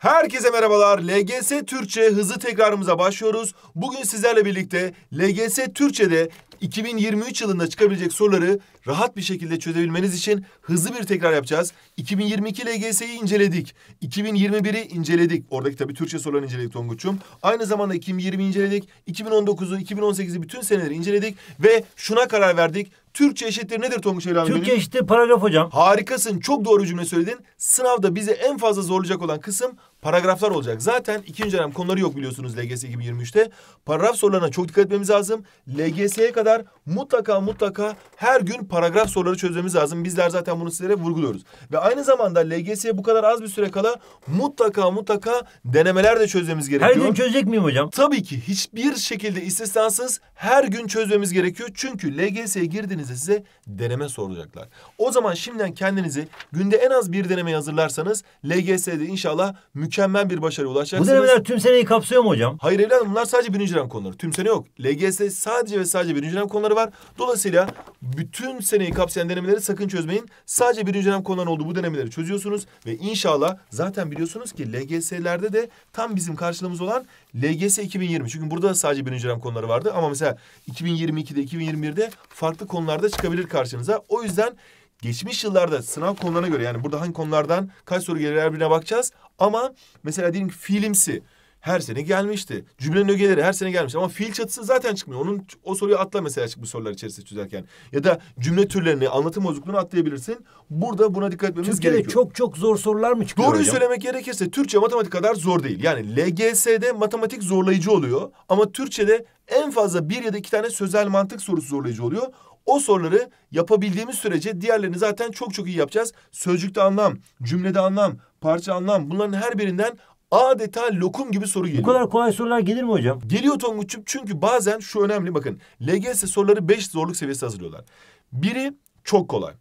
Herkese merhabalar. LGS Türkçe hızlı tekrarımıza başlıyoruz. Bugün sizlerle birlikte LGS Türkçe'de 2023 yılında çıkabilecek soruları rahat bir şekilde çözebilmeniz için hızlı bir tekrar yapacağız. 2022 LGS'yi inceledik. 2021'i inceledik. Oradaki tabii Türkçe sorularını inceledik Tonguç'um. Aynı zamanda 2020'yi inceledik. 2019'u, 2018'i bütün seneleri inceledik. Ve şuna karar verdik. Türkçe eşittir nedir Tonguç Eylül Türkçe benim? eşittir paragraf hocam. Harikasın. Çok doğru cümle söyledin. Sınavda bize en fazla zorlayacak olan kısım paragraflar olacak. Zaten ikinci dönem konuları yok biliyorsunuz LGS 2023'te. Paragraf sorularına çok dikkat etmemiz lazım. LGS'ye kadar mutlaka mutlaka her gün paragraf soruları çözmemiz lazım. Bizler zaten bunu sizlere vurguluyoruz. Ve aynı zamanda LGS'ye bu kadar az bir süre kala mutlaka mutlaka denemeler de çözmemiz gerekiyor. Her gün çözecek miyim hocam? Tabii ki hiçbir şekilde istisnasız her gün çözmemiz gerekiyor. Çünkü LGS'ye girdiğinizde size deneme soracaklar. O zaman şimdiden kendinizi günde en az bir deneme hazırlarsanız LGS'de inşallah mükemmel bir başarıya ulaşacaksınız. Bu denemeler tüm seneyi kapsıyor mu hocam? Hayır evladım bunlar sadece birinci dönem konuları. Tüm sene yok. LGS sadece ve sadece birinci dönem konuları var. Dolayısıyla bütün seneyi kapsayan denemeleri sakın çözmeyin. Sadece birinci dönem konuları olduğu bu denemeleri çözüyorsunuz. Ve inşallah zaten biliyorsunuz ki LGS'lerde de tam bizim karşılığımız olan LGS 2020. Çünkü burada da sadece birinci dönem konuları vardı. Ama mesela 2022'de, 2021'de farklı konularda çıkabilir karşınıza. O yüzden geçmiş yıllarda sınav konularına göre yani burada hangi konulardan kaç soru gelir her birine bakacağız. Ama mesela diyelim ki fiilimsi her sene gelmişti. Cümlenin ögeleri her sene gelmiş ama fiil çatısı zaten çıkmıyor. Onun o soruyu atla mesela çık bu sorular içerisinde çözerken. Ya da cümle türlerini, anlatım bozukluğunu atlayabilirsin. Burada buna dikkat etmemiz Türkiye'de gerekiyor. çok çok zor sorular mı çıkıyor Doğruyu hocam? söylemek gerekirse Türkçe matematik kadar zor değil. Yani LGS'de matematik zorlayıcı oluyor ama Türkçe'de en fazla bir ya da iki tane sözel mantık sorusu zorlayıcı oluyor. O soruları yapabildiğimiz sürece diğerlerini zaten çok çok iyi yapacağız. Sözcükte anlam, cümlede anlam, parça anlam bunların her birinden adeta lokum gibi soru geliyor. Bu kadar kolay sorular gelir mi hocam? Geliyor Tonguç'um çünkü bazen şu önemli bakın. LGS soruları beş zorluk seviyesi hazırlıyorlar. Biri çok kolay.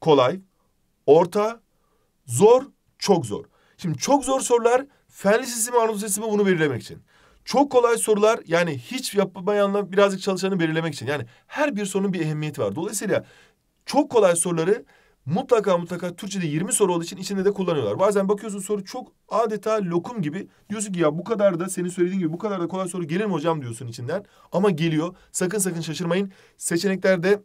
Kolay, orta, zor, çok zor. Şimdi çok zor sorular fen lisesi mi Anadolu mi bunu belirlemek için. Çok kolay sorular yani hiç yapmayanla birazcık çalışanı belirlemek için. Yani her bir sorunun bir ehemmiyeti var. Dolayısıyla çok kolay soruları mutlaka mutlaka Türkçe'de 20 soru olduğu için içinde de kullanıyorlar. Bazen bakıyorsun soru çok adeta lokum gibi. Diyorsun ki ya bu kadar da senin söylediğin gibi bu kadar da kolay soru gelir mi hocam diyorsun içinden. Ama geliyor. Sakın sakın şaşırmayın. Seçeneklerde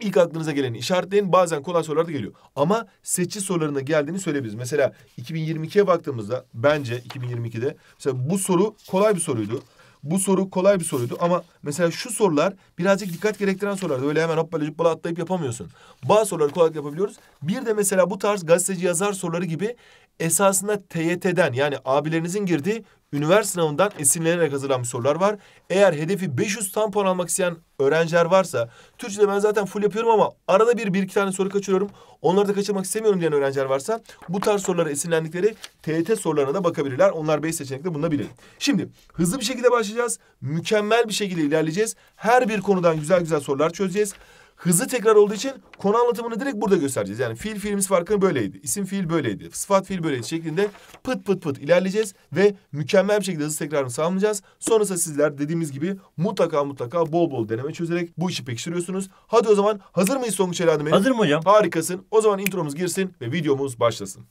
İlk aklınıza geleni işaretleyin. Bazen kolay sorular da geliyor. Ama seçici sorularına geldiğini söyleyebiliriz. Mesela 2022'ye baktığımızda bence 2022'de mesela bu soru kolay bir soruydu. Bu soru kolay bir soruydu ama mesela şu sorular birazcık dikkat gerektiren sorular. Öyle hemen hoppala cıppala atlayıp yapamıyorsun. Bazı soruları kolay yapabiliyoruz. Bir de mesela bu tarz gazeteci yazar soruları gibi esasında TYT'den yani abilerinizin girdiği üniversite sınavından esinlenerek hazırlanmış sorular var. Eğer hedefi 500 tam puan almak isteyen öğrenciler varsa Türkçe'de ben zaten full yapıyorum ama arada bir bir iki tane soru kaçırıyorum. Onları da kaçırmak istemiyorum diyen öğrenciler varsa bu tarz sorulara esinlendikleri TYT sorularına da bakabilirler. Onlar 5 seçenekte bunu da Şimdi hızlı bir şekilde başlayacağız. Mükemmel bir şekilde ilerleyeceğiz. Her bir konudan güzel güzel sorular çözeceğiz. Hızlı tekrar olduğu için konu anlatımını direkt burada göstereceğiz. Yani fiil fiilimiz farkı böyleydi. İsim fiil böyleydi. Sıfat fiil böyleydi şeklinde pıt pıt pıt ilerleyeceğiz. Ve mükemmel bir şekilde hızlı tekrarını sağlayacağız. Sonrasında sizler dediğimiz gibi mutlaka mutlaka bol bol deneme çözerek bu işi pekiştiriyorsunuz. Hadi o zaman hazır mıyız Songuç Eladım Hazır mı hocam? Harikasın. O zaman intromuz girsin ve videomuz başlasın.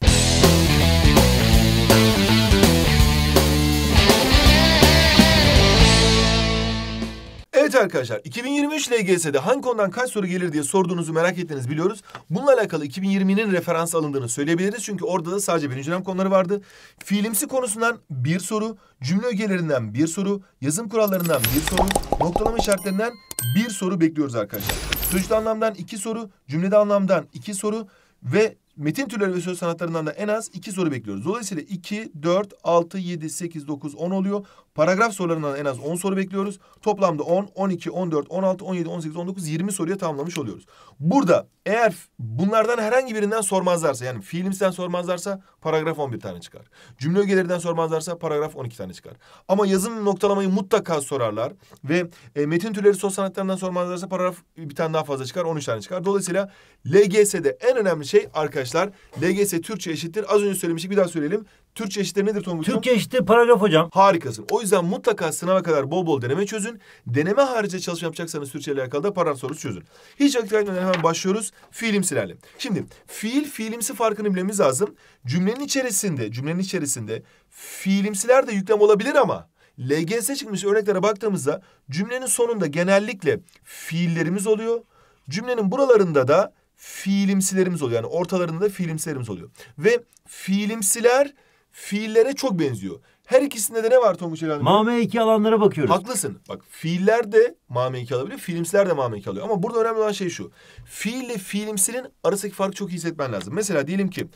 Evet arkadaşlar 2023 LGS'de hangi konudan kaç soru gelir diye sorduğunuzu merak ettiğiniz biliyoruz. Bununla alakalı 2020'nin referans alındığını söyleyebiliriz. Çünkü orada da sadece birinci dönem konuları vardı. Fiilimsi konusundan bir soru, cümle ögelerinden bir soru, yazım kurallarından bir soru, noktalama işaretlerinden bir soru bekliyoruz arkadaşlar. Sözcükte anlamdan iki soru, cümlede anlamdan iki soru ve metin türleri ve söz sanatlarından da en az iki soru bekliyoruz. Dolayısıyla 2, 4, 6, 7, 8, 9, 10 oluyor. Paragraf sorularından en az 10 soru bekliyoruz. Toplamda 10, 12, 14, 16, 17, 18, 19, 20 soruya tamamlamış oluyoruz. Burada eğer bunlardan herhangi birinden sormazlarsa yani fiilimsden sormazlarsa paragraf 11 tane çıkar. Cümle ögelerinden sormazlarsa paragraf 12 tane çıkar. Ama yazım noktalamayı mutlaka sorarlar ve e, metin türleri sosyal sanatlarından sormazlarsa paragraf bir tane daha fazla çıkar 13 tane çıkar. Dolayısıyla LGS'de en önemli şey arkadaşlar LGS Türkçe eşittir. Az önce söylemiştik bir daha söyleyelim. Türkçe eşitleri nedir Tonguç'um? Türkçe eşittir paragraf hocam. Harikasın. O yüzden mutlaka sınava kadar bol bol deneme çözün. Deneme harici çalışma yapacaksanız Türkçe ile alakalı da paragraf sorusu çözün. Hiç vakit kaybetmeden hemen başlıyoruz. Fiilimsilerle. Şimdi fiil fiilimsi farkını bilmemiz lazım. Cümlenin içerisinde, cümlenin içerisinde fiilimsiler de yüklem olabilir ama LGS çıkmış örneklere baktığımızda cümlenin sonunda genellikle fiillerimiz oluyor. Cümlenin buralarında da fiilimsilerimiz oluyor. Yani ortalarında da fiilimsilerimiz oluyor. Ve fiilimsiler fiillere çok benziyor. Her ikisinde de ne var Tonguç Elhan'ın? Mame iki alanlara bakıyoruz. Haklısın. Bak fiiller de mame iki alabiliyor. Fiilimsiler de mame iki alıyor. Ama burada önemli olan şey şu. fiil Fiille fiilimsinin arasındaki farkı çok iyi hissetmen lazım. Mesela diyelim ki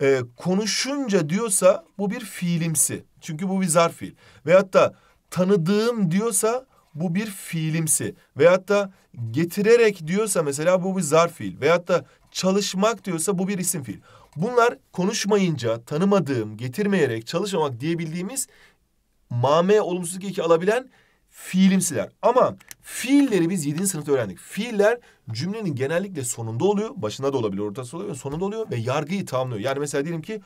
e, konuşunca diyorsa bu bir fiilimsi. Çünkü bu bir zarf fiil. Veyahut da tanıdığım diyorsa bu bir fiilimsi. Veyahut da getirerek diyorsa mesela bu bir zarf fiil. Veyahut da çalışmak diyorsa bu bir isim fiil. Bunlar konuşmayınca, tanımadığım, getirmeyerek, çalışmamak diyebildiğimiz mame olumsuzluk eki alabilen fiilimsiler. Ama fiilleri biz yedinci sınıfta öğrendik. Fiiller cümlenin genellikle sonunda oluyor. Başında da olabilir, ortası oluyor. Sonunda oluyor ve yargıyı tamamlıyor. Yani mesela diyelim ki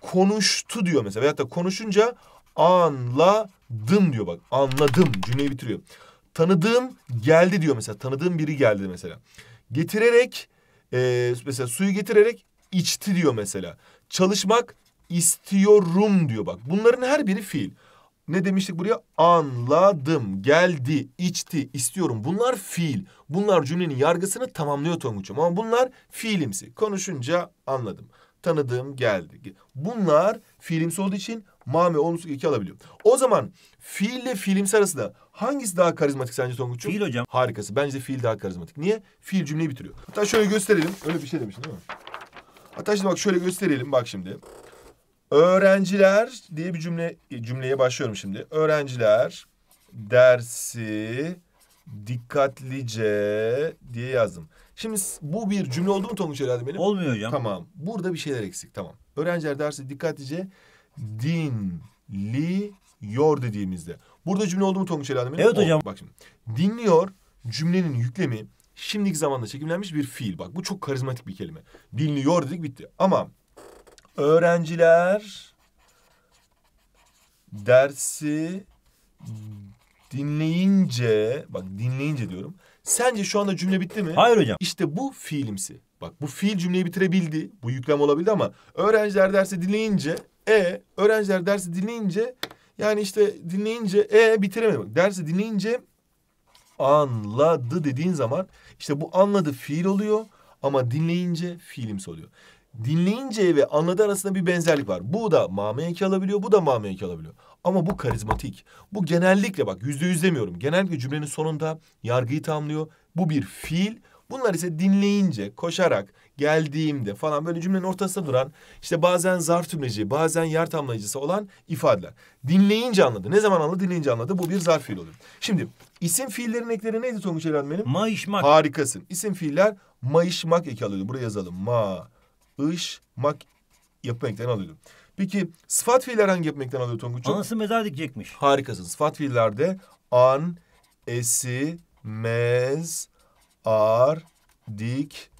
konuştu diyor mesela. Veyahut da konuşunca anladım diyor bak. Anladım cümleyi bitiriyor. Tanıdığım geldi diyor mesela. Tanıdığım biri geldi mesela. Getirerek e, mesela suyu getirerek içti diyor mesela. Çalışmak istiyorum diyor bak. Bunların her biri fiil. Ne demiştik buraya? Anladım, geldi, içti, istiyorum. Bunlar fiil. Bunlar cümlenin yargısını tamamlıyor Tonguç'um. Ama bunlar fiilimsi. Konuşunca anladım. Tanıdığım geldi. Bunlar fiilimsi olduğu için mame olumsuz iki alabiliyor. O zaman fiil ile fiilimsi arasında hangisi daha karizmatik sence Tonguç'um? Fiil hocam. Harikası. Bence de fiil daha karizmatik. Niye? Fiil cümleyi bitiriyor. Hatta şöyle gösterelim. Öyle bir şey demiştin değil mi? Hatta şimdi bak şöyle gösterelim bak şimdi. Öğrenciler diye bir cümle cümleye başlıyorum şimdi. Öğrenciler dersi dikkatlice diye yazdım. Şimdi bu bir cümle oldu mu Tonguç herhalde benim? Olmuyor hocam. Tamam. Burada bir şeyler eksik. Tamam. Öğrenciler dersi dikkatlice dinliyor dediğimizde. Burada cümle oldu mu Tonguç herhalde benim? Evet hocam. Bak şimdi. Dinliyor cümlenin yüklemi şimdiki zamanda çekimlenmiş bir fiil. Bak bu çok karizmatik bir kelime. Dinliyor dedik bitti. Ama öğrenciler dersi dinleyince bak dinleyince diyorum. Sence şu anda cümle bitti mi? Hayır hocam. İşte bu fiilimsi. Bak bu fiil cümleyi bitirebildi. Bu yüklem olabildi ama öğrenciler dersi dinleyince e öğrenciler dersi dinleyince yani işte dinleyince e bitiremedi. Bak, dersi dinleyince anladı dediğin zaman işte bu anladı fiil oluyor ama dinleyince fiilimsi oluyor. Dinleyince ve anladı arasında bir benzerlik var. Bu da mameyeki alabiliyor, bu da mameyeki alabiliyor. Ama bu karizmatik. Bu genellikle bak yüzde yüz demiyorum. Genellikle cümlenin sonunda yargıyı tamamlıyor. Bu bir fiil. Bunlar ise dinleyince, koşarak, geldiğimde falan böyle cümlenin ortasında duran... ...işte bazen zarf tümleci, bazen yer tamlayıcısı olan ifadeler. Dinleyince anladı. Ne zaman anladı? Dinleyince anladı. Bu bir zarf fiil oluyor. Şimdi İsim fiillerin ekleri neydi Tonguç öğretmenim? Maişmak. Harikasın. İsim fiiller maişmak eki alıyordu. Buraya yazalım. Ma, iş, mak yapım eklerini alıyordu. Peki sıfat fiiller hangi yapım eklerini alıyor Tonguç? Anası mezar dikecekmiş. Harikasın. Sıfat fiillerde an, esi, mez, ar, dik,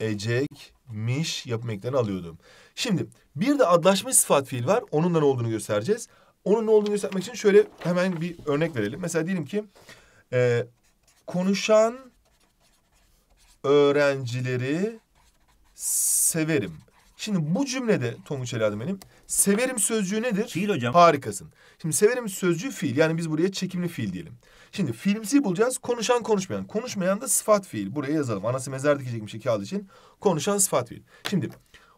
ecek, miş yapım eklerini alıyordu. Şimdi bir de adlaşmış sıfat fiil var. Onun da ne olduğunu göstereceğiz. Onun ne olduğunu göstermek için şöyle hemen bir örnek verelim. Mesela diyelim ki e, konuşan öğrencileri severim. Şimdi bu cümlede Tonguç Eladım benim. Severim sözcüğü nedir? Fiil hocam. Harikasın. Şimdi severim sözcüğü fiil. Yani biz buraya çekimli fiil diyelim. Şimdi fiilimsi bulacağız. Konuşan konuşmayan. Konuşmayan da sıfat fiil. Buraya yazalım. Anası mezar dikecekmiş iki kağıt için. Konuşan sıfat fiil. Şimdi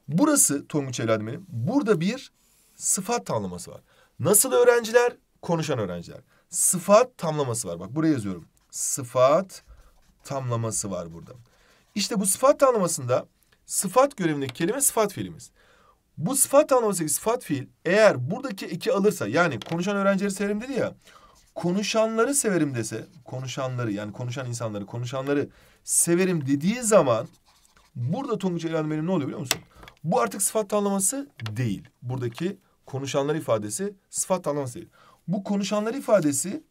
burası Tonguç Eladım benim. Burada bir sıfat tanımlaması var. Nasıl öğrenciler? Konuşan öğrenciler. Sıfat tamlaması var. Bak buraya yazıyorum. Sıfat tamlaması var burada. İşte bu sıfat tamlamasında sıfat görevindeki kelime sıfat fiilimiz. Bu sıfat tamlamasındaki sıfat fiil eğer buradaki iki alırsa yani konuşan öğrencileri severim dedi ya. Konuşanları severim dese konuşanları yani konuşan insanları konuşanları severim dediği zaman burada Tonguç Elanmeli ne oluyor biliyor musun? Bu artık sıfat tamlaması değil. Buradaki konuşanlar ifadesi sıfat anlamaz değil. Bu konuşanlar ifadesi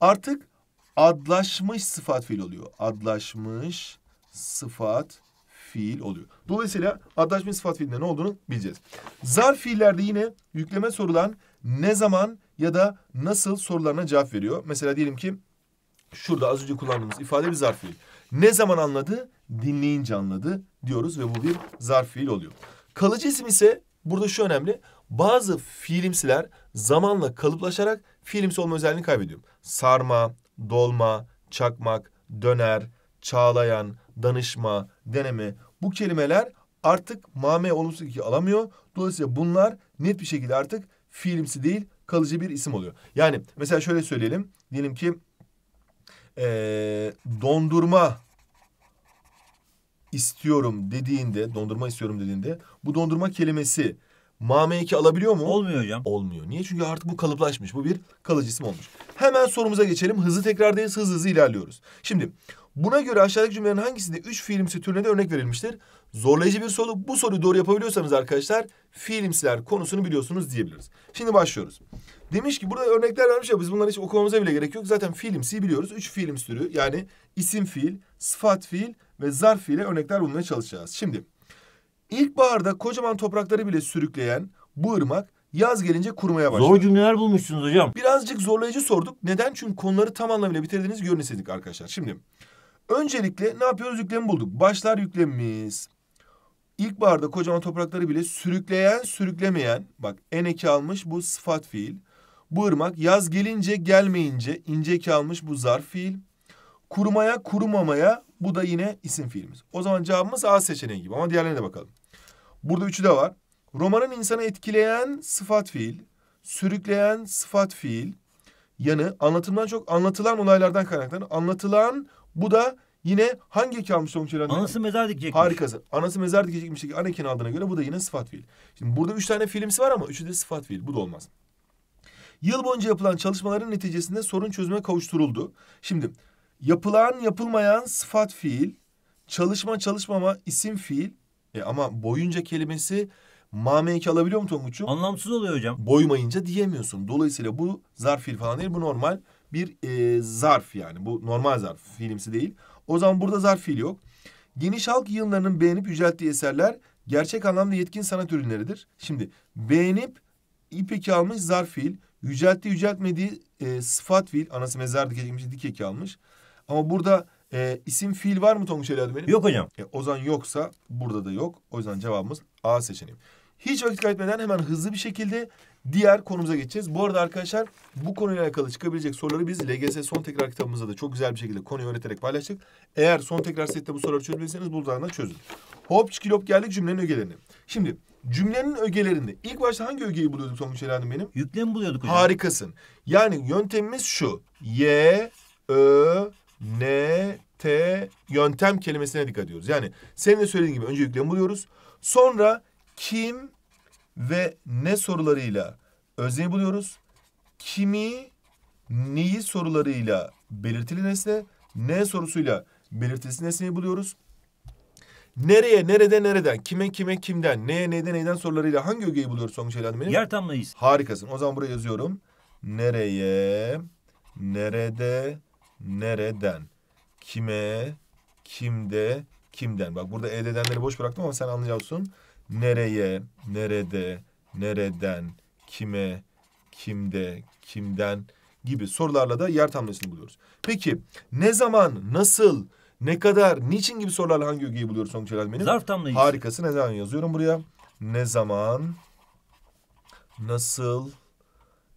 artık adlaşmış sıfat fiil oluyor. Adlaşmış sıfat fiil oluyor. Dolayısıyla adlaşmış sıfat fiilinde ne olduğunu bileceğiz. Zarf fiillerde yine yükleme sorulan ne zaman ya da nasıl sorularına cevap veriyor. Mesela diyelim ki şurada az önce kullandığımız ifade bir zarf fiil. Ne zaman anladı? Dinleyince anladı diyoruz ve bu bir zarf fiil oluyor. Kalıcı isim ise burada şu önemli. Bazı fiilimsiler zamanla kalıplaşarak fiilimsi olma özelliğini kaybediyor. Sarma, dolma, çakmak, döner, çağlayan, danışma, deneme bu kelimeler artık mame olumsuz iki alamıyor. Dolayısıyla bunlar net bir şekilde artık fiilimsi değil kalıcı bir isim oluyor. Yani mesela şöyle söyleyelim. Diyelim ki ee, dondurma istiyorum dediğinde, dondurma istiyorum dediğinde bu dondurma kelimesi ma 2 alabiliyor mu? Olmuyor hocam. Olmuyor. Niye? Çünkü artık bu kalıplaşmış. Bu bir kalıcı isim olmuş. Hemen sorumuza geçelim. Hızlı tekrardayız. Hızlı hızlı ilerliyoruz. Şimdi buna göre aşağıdaki cümlelerin hangisinde üç fiilimsi türüne de örnek verilmiştir? Zorlayıcı bir soru. Bu soruyu doğru yapabiliyorsanız arkadaşlar fiilimsiler konusunu biliyorsunuz diyebiliriz. Şimdi başlıyoruz. Demiş ki burada örnekler vermiş ya biz bunları hiç okumamıza bile gerek yok. Zaten fiilimsiyi biliyoruz. Üç fiilimsi türü yani isim fiil, sıfat fiil ve zarf fiile örnekler bulmaya çalışacağız. Şimdi İlkbaharda kocaman toprakları bile sürükleyen bu ırmak yaz gelince kurumaya başladı. Zor cümleler bulmuşsunuz hocam. Birazcık zorlayıcı sorduk. Neden? Çünkü konuları tam anlamıyla bitirdiğiniz görün istedik arkadaşlar. Şimdi öncelikle ne yapıyoruz? Yüklemi bulduk. Başlar yüklemimiz. İlkbaharda kocaman toprakları bile sürükleyen, sürüklemeyen. Bak en eki almış bu sıfat fiil. Bu ırmak yaz gelince gelmeyince ince eki almış bu zarf fiil. Kurumaya kurumamaya bu da yine isim fiilimiz. O zaman cevabımız A seçeneği gibi ama diğerlerine de bakalım. Burada üçü de var. Romanın insanı etkileyen sıfat fiil, sürükleyen sıfat fiil yanı anlatımdan çok anlatılan olaylardan kaynaklanan Anlatılan bu da yine hangi kalmış son kelimelerden? Anası mezar dikecekmiş. Harikası. Anası mezar dikecekmişteki Anakin aldığına göre bu da yine sıfat fiil. Şimdi burada üç tane filmsi var ama üçü de sıfat fiil. Bu da olmaz. Yıl boyunca yapılan çalışmaların neticesinde sorun çözüme kavuşturuldu. Şimdi yapılan yapılmayan sıfat fiil, çalışma çalışmama isim fiil, e ama boyunca kelimesi mameki alabiliyor mu Tonguç'um? Anlamsız oluyor hocam. Boymayınca diyemiyorsun. Dolayısıyla bu zarf fiil falan değil. Bu normal bir e, zarf yani. Bu normal zarf fiilimsi değil. O zaman burada zarf fiil yok. Geniş halk yığınlarının beğenip yücelttiği eserler gerçek anlamda yetkin sanat ürünleridir. Şimdi beğenip ipek almış zarf fiil. Yüceltti yüceltmediği e, sıfat fiil. Anası mezar dikecekmiş dik almış. Ama burada e, isim fiil var mı Tonguç Ali adı Yok hocam. E, Ozan yoksa burada da yok. O yüzden cevabımız A seçeneği. Hiç vakit kaybetmeden hemen hızlı bir şekilde diğer konumuza geçeceğiz. Bu arada arkadaşlar bu konuyla alakalı çıkabilecek soruları biz LGS son tekrar kitabımızda da çok güzel bir şekilde konuyu öğreterek paylaştık. Eğer son tekrar sette bu soruları çözmediyseniz buradan da çözün. Hop çikilop geldik cümlenin ögelerine. Şimdi cümlenin ögelerinde ilk başta hangi ögeyi buluyorduk Tonguç Elan'ın benim? Yüklem buluyorduk hocam. Harikasın. Yani yöntemimiz şu. Y, Ö, ne T, yöntem kelimesine dikkat ediyoruz. Yani senin de söylediğin gibi önce yüklem buluyoruz. Sonra kim ve ne sorularıyla özneyi buluyoruz. Kimi, neyi sorularıyla belirtili nesne, ne sorusuyla belirtisi nesneyi buluyoruz. Nereye, nerede, nereden, kime, kime, kimden, neye, neyden, neyden sorularıyla hangi ögeyi buluyoruz sonuç benim? Yer tamlayız. Harikasın. O zaman buraya yazıyorum. Nereye, nerede, nereden, kime, kimde, kimden. Bak burada e'dedenleri boş bıraktım ama sen anlayacaksın. Nereye, nerede, nereden, kime, kimde, kimden gibi sorularla da yer tamlasını buluyoruz. Peki ne zaman, nasıl, ne kadar, niçin gibi sorularla hangi ögeyi buluyoruz Songül Celal benim? Zarf tamlayıcı. Harikası ne zaman yazıyorum buraya. Ne zaman, nasıl,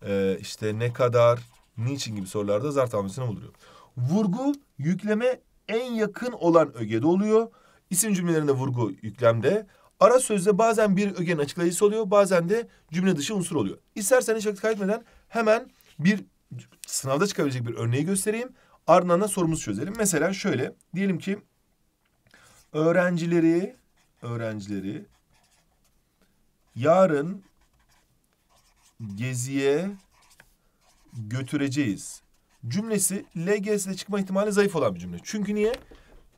e, işte ne kadar, niçin gibi sorularda zarf tamlasını buluyor vurgu yükleme en yakın olan ögede oluyor. İsim cümlelerinde vurgu yüklemde. Ara sözde bazen bir ögenin açıklayıcısı oluyor, bazen de cümle dışı unsur oluyor. İstersen hiç vakit kaybetmeden hemen bir sınavda çıkabilecek bir örneği göstereyim. Ardından da sorumuzu çözelim. Mesela şöyle diyelim ki öğrencileri öğrencileri yarın geziye götüreceğiz cümlesi LGS'de çıkma ihtimali zayıf olan bir cümle. Çünkü niye?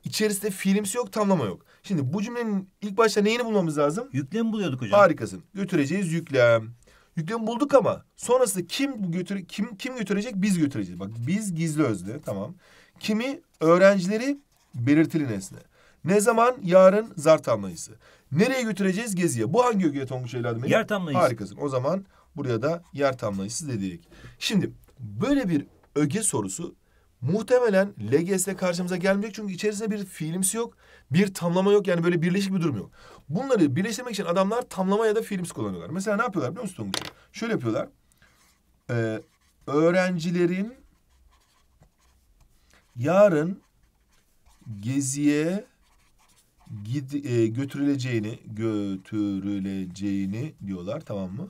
İçerisinde fiilimsi yok, tamlama yok. Şimdi bu cümlenin ilk başta neyini bulmamız lazım? Yüklemi buluyorduk hocam. Harikasın. Götüreceğiz yüklem. Yüklemi bulduk ama sonrasında kim götür kim kim götürecek? Biz götüreceğiz. Bak biz gizli özne tamam. Kimi öğrencileri belirtili nesne. Ne zaman? Yarın zar tamlayısı. Nereye götüreceğiz? Geziye. Bu hangi ögeye Tonguç evladım? Yer tamlayısı. Harikasın. O zaman buraya da yer tamlayısı dedik. Şimdi böyle bir öge sorusu muhtemelen LGS'de karşımıza gelmeyecek. Çünkü içerisinde bir fiilimsi yok, bir tamlama yok. Yani böyle birleşik bir durum yok. Bunları birleştirmek için adamlar tamlama ya da fiilimsi kullanıyorlar. Mesela ne yapıyorlar biliyor musun Şöyle yapıyorlar. Ee, öğrencilerin yarın geziye gid, e, götürüleceğini götürüleceğini diyorlar tamam mı?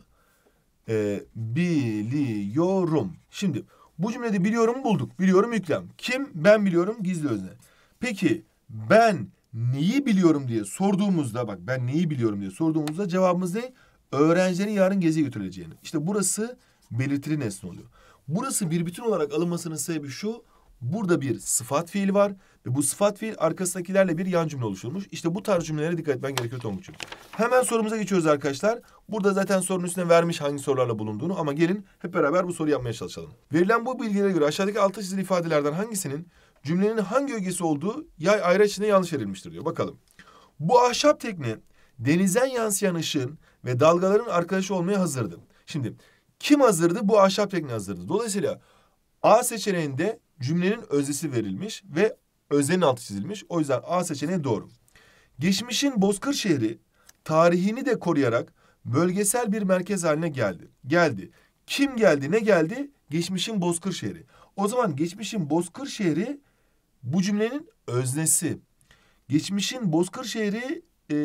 E, biliyorum. Şimdi bu cümlede biliyorum bulduk. Biliyorum yüklem. Kim? Ben biliyorum gizli özne. Peki ben neyi biliyorum diye sorduğumuzda bak ben neyi biliyorum diye sorduğumuzda cevabımız ne? Öğrencilerin yarın geziye götürüleceğini. İşte burası belirtili nesne oluyor. Burası bir bütün olarak alınmasının sebebi şu. Burada bir sıfat fiil var ve bu sıfat fiil arkasındakilerle bir yan cümle oluşturmuş. İşte bu tarz cümlelere dikkat etmen gerekiyor Tonguç'um. Hemen sorumuza geçiyoruz arkadaşlar. Burada zaten sorunun üstüne vermiş hangi sorularla bulunduğunu ama gelin hep beraber bu soruyu yapmaya çalışalım. Verilen bu bilgilere göre aşağıdaki altı çizili ifadelerden hangisinin cümlenin hangi ögesi olduğu yay ayraç içinde yanlış verilmiştir diyor. Bakalım. Bu ahşap tekne denizden yansıyan ışığın ve dalgaların arkadaşı olmaya hazırdı. Şimdi kim hazırdı? Bu ahşap tekne hazırdı. Dolayısıyla A seçeneğinde cümlenin öznesi verilmiş ve öznenin altı çizilmiş. O yüzden A seçeneği doğru. Geçmişin Bozkır şehri tarihini de koruyarak bölgesel bir merkez haline geldi. Geldi. Kim geldi, ne geldi? Geçmişin Bozkır şehri. O zaman geçmişin Bozkır şehri bu cümlenin öznesi. Geçmişin Bozkır şehri e,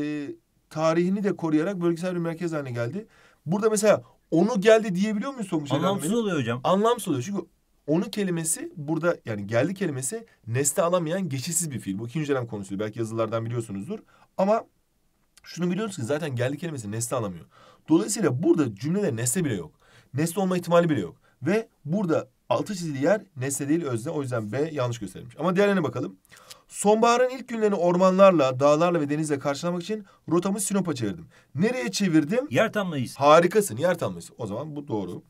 tarihini de koruyarak bölgesel bir merkez haline geldi. Burada mesela onu geldi diyebiliyor muyuz sonuç Anlamsız oluyor hocam. Anlamsız oluyor çünkü onu kelimesi burada yani geldi kelimesi nesne alamayan geçişsiz bir fiil. Bu ikinci dönem konusu. Belki yazılardan biliyorsunuzdur. Ama şunu biliyoruz ki zaten geldi kelimesi nesne alamıyor. Dolayısıyla burada cümlede nesne bile yok. Nesne olma ihtimali bile yok. Ve burada altı çizili yer nesne değil özne. O yüzden B yanlış gösterilmiş. Ama diğerlerine bakalım. Sonbaharın ilk günlerini ormanlarla, dağlarla ve denizle karşılamak için rotamı Sinop'a çevirdim. Nereye çevirdim? Yer tamlayız. Harikasın yer tamlayız. O zaman bu doğru.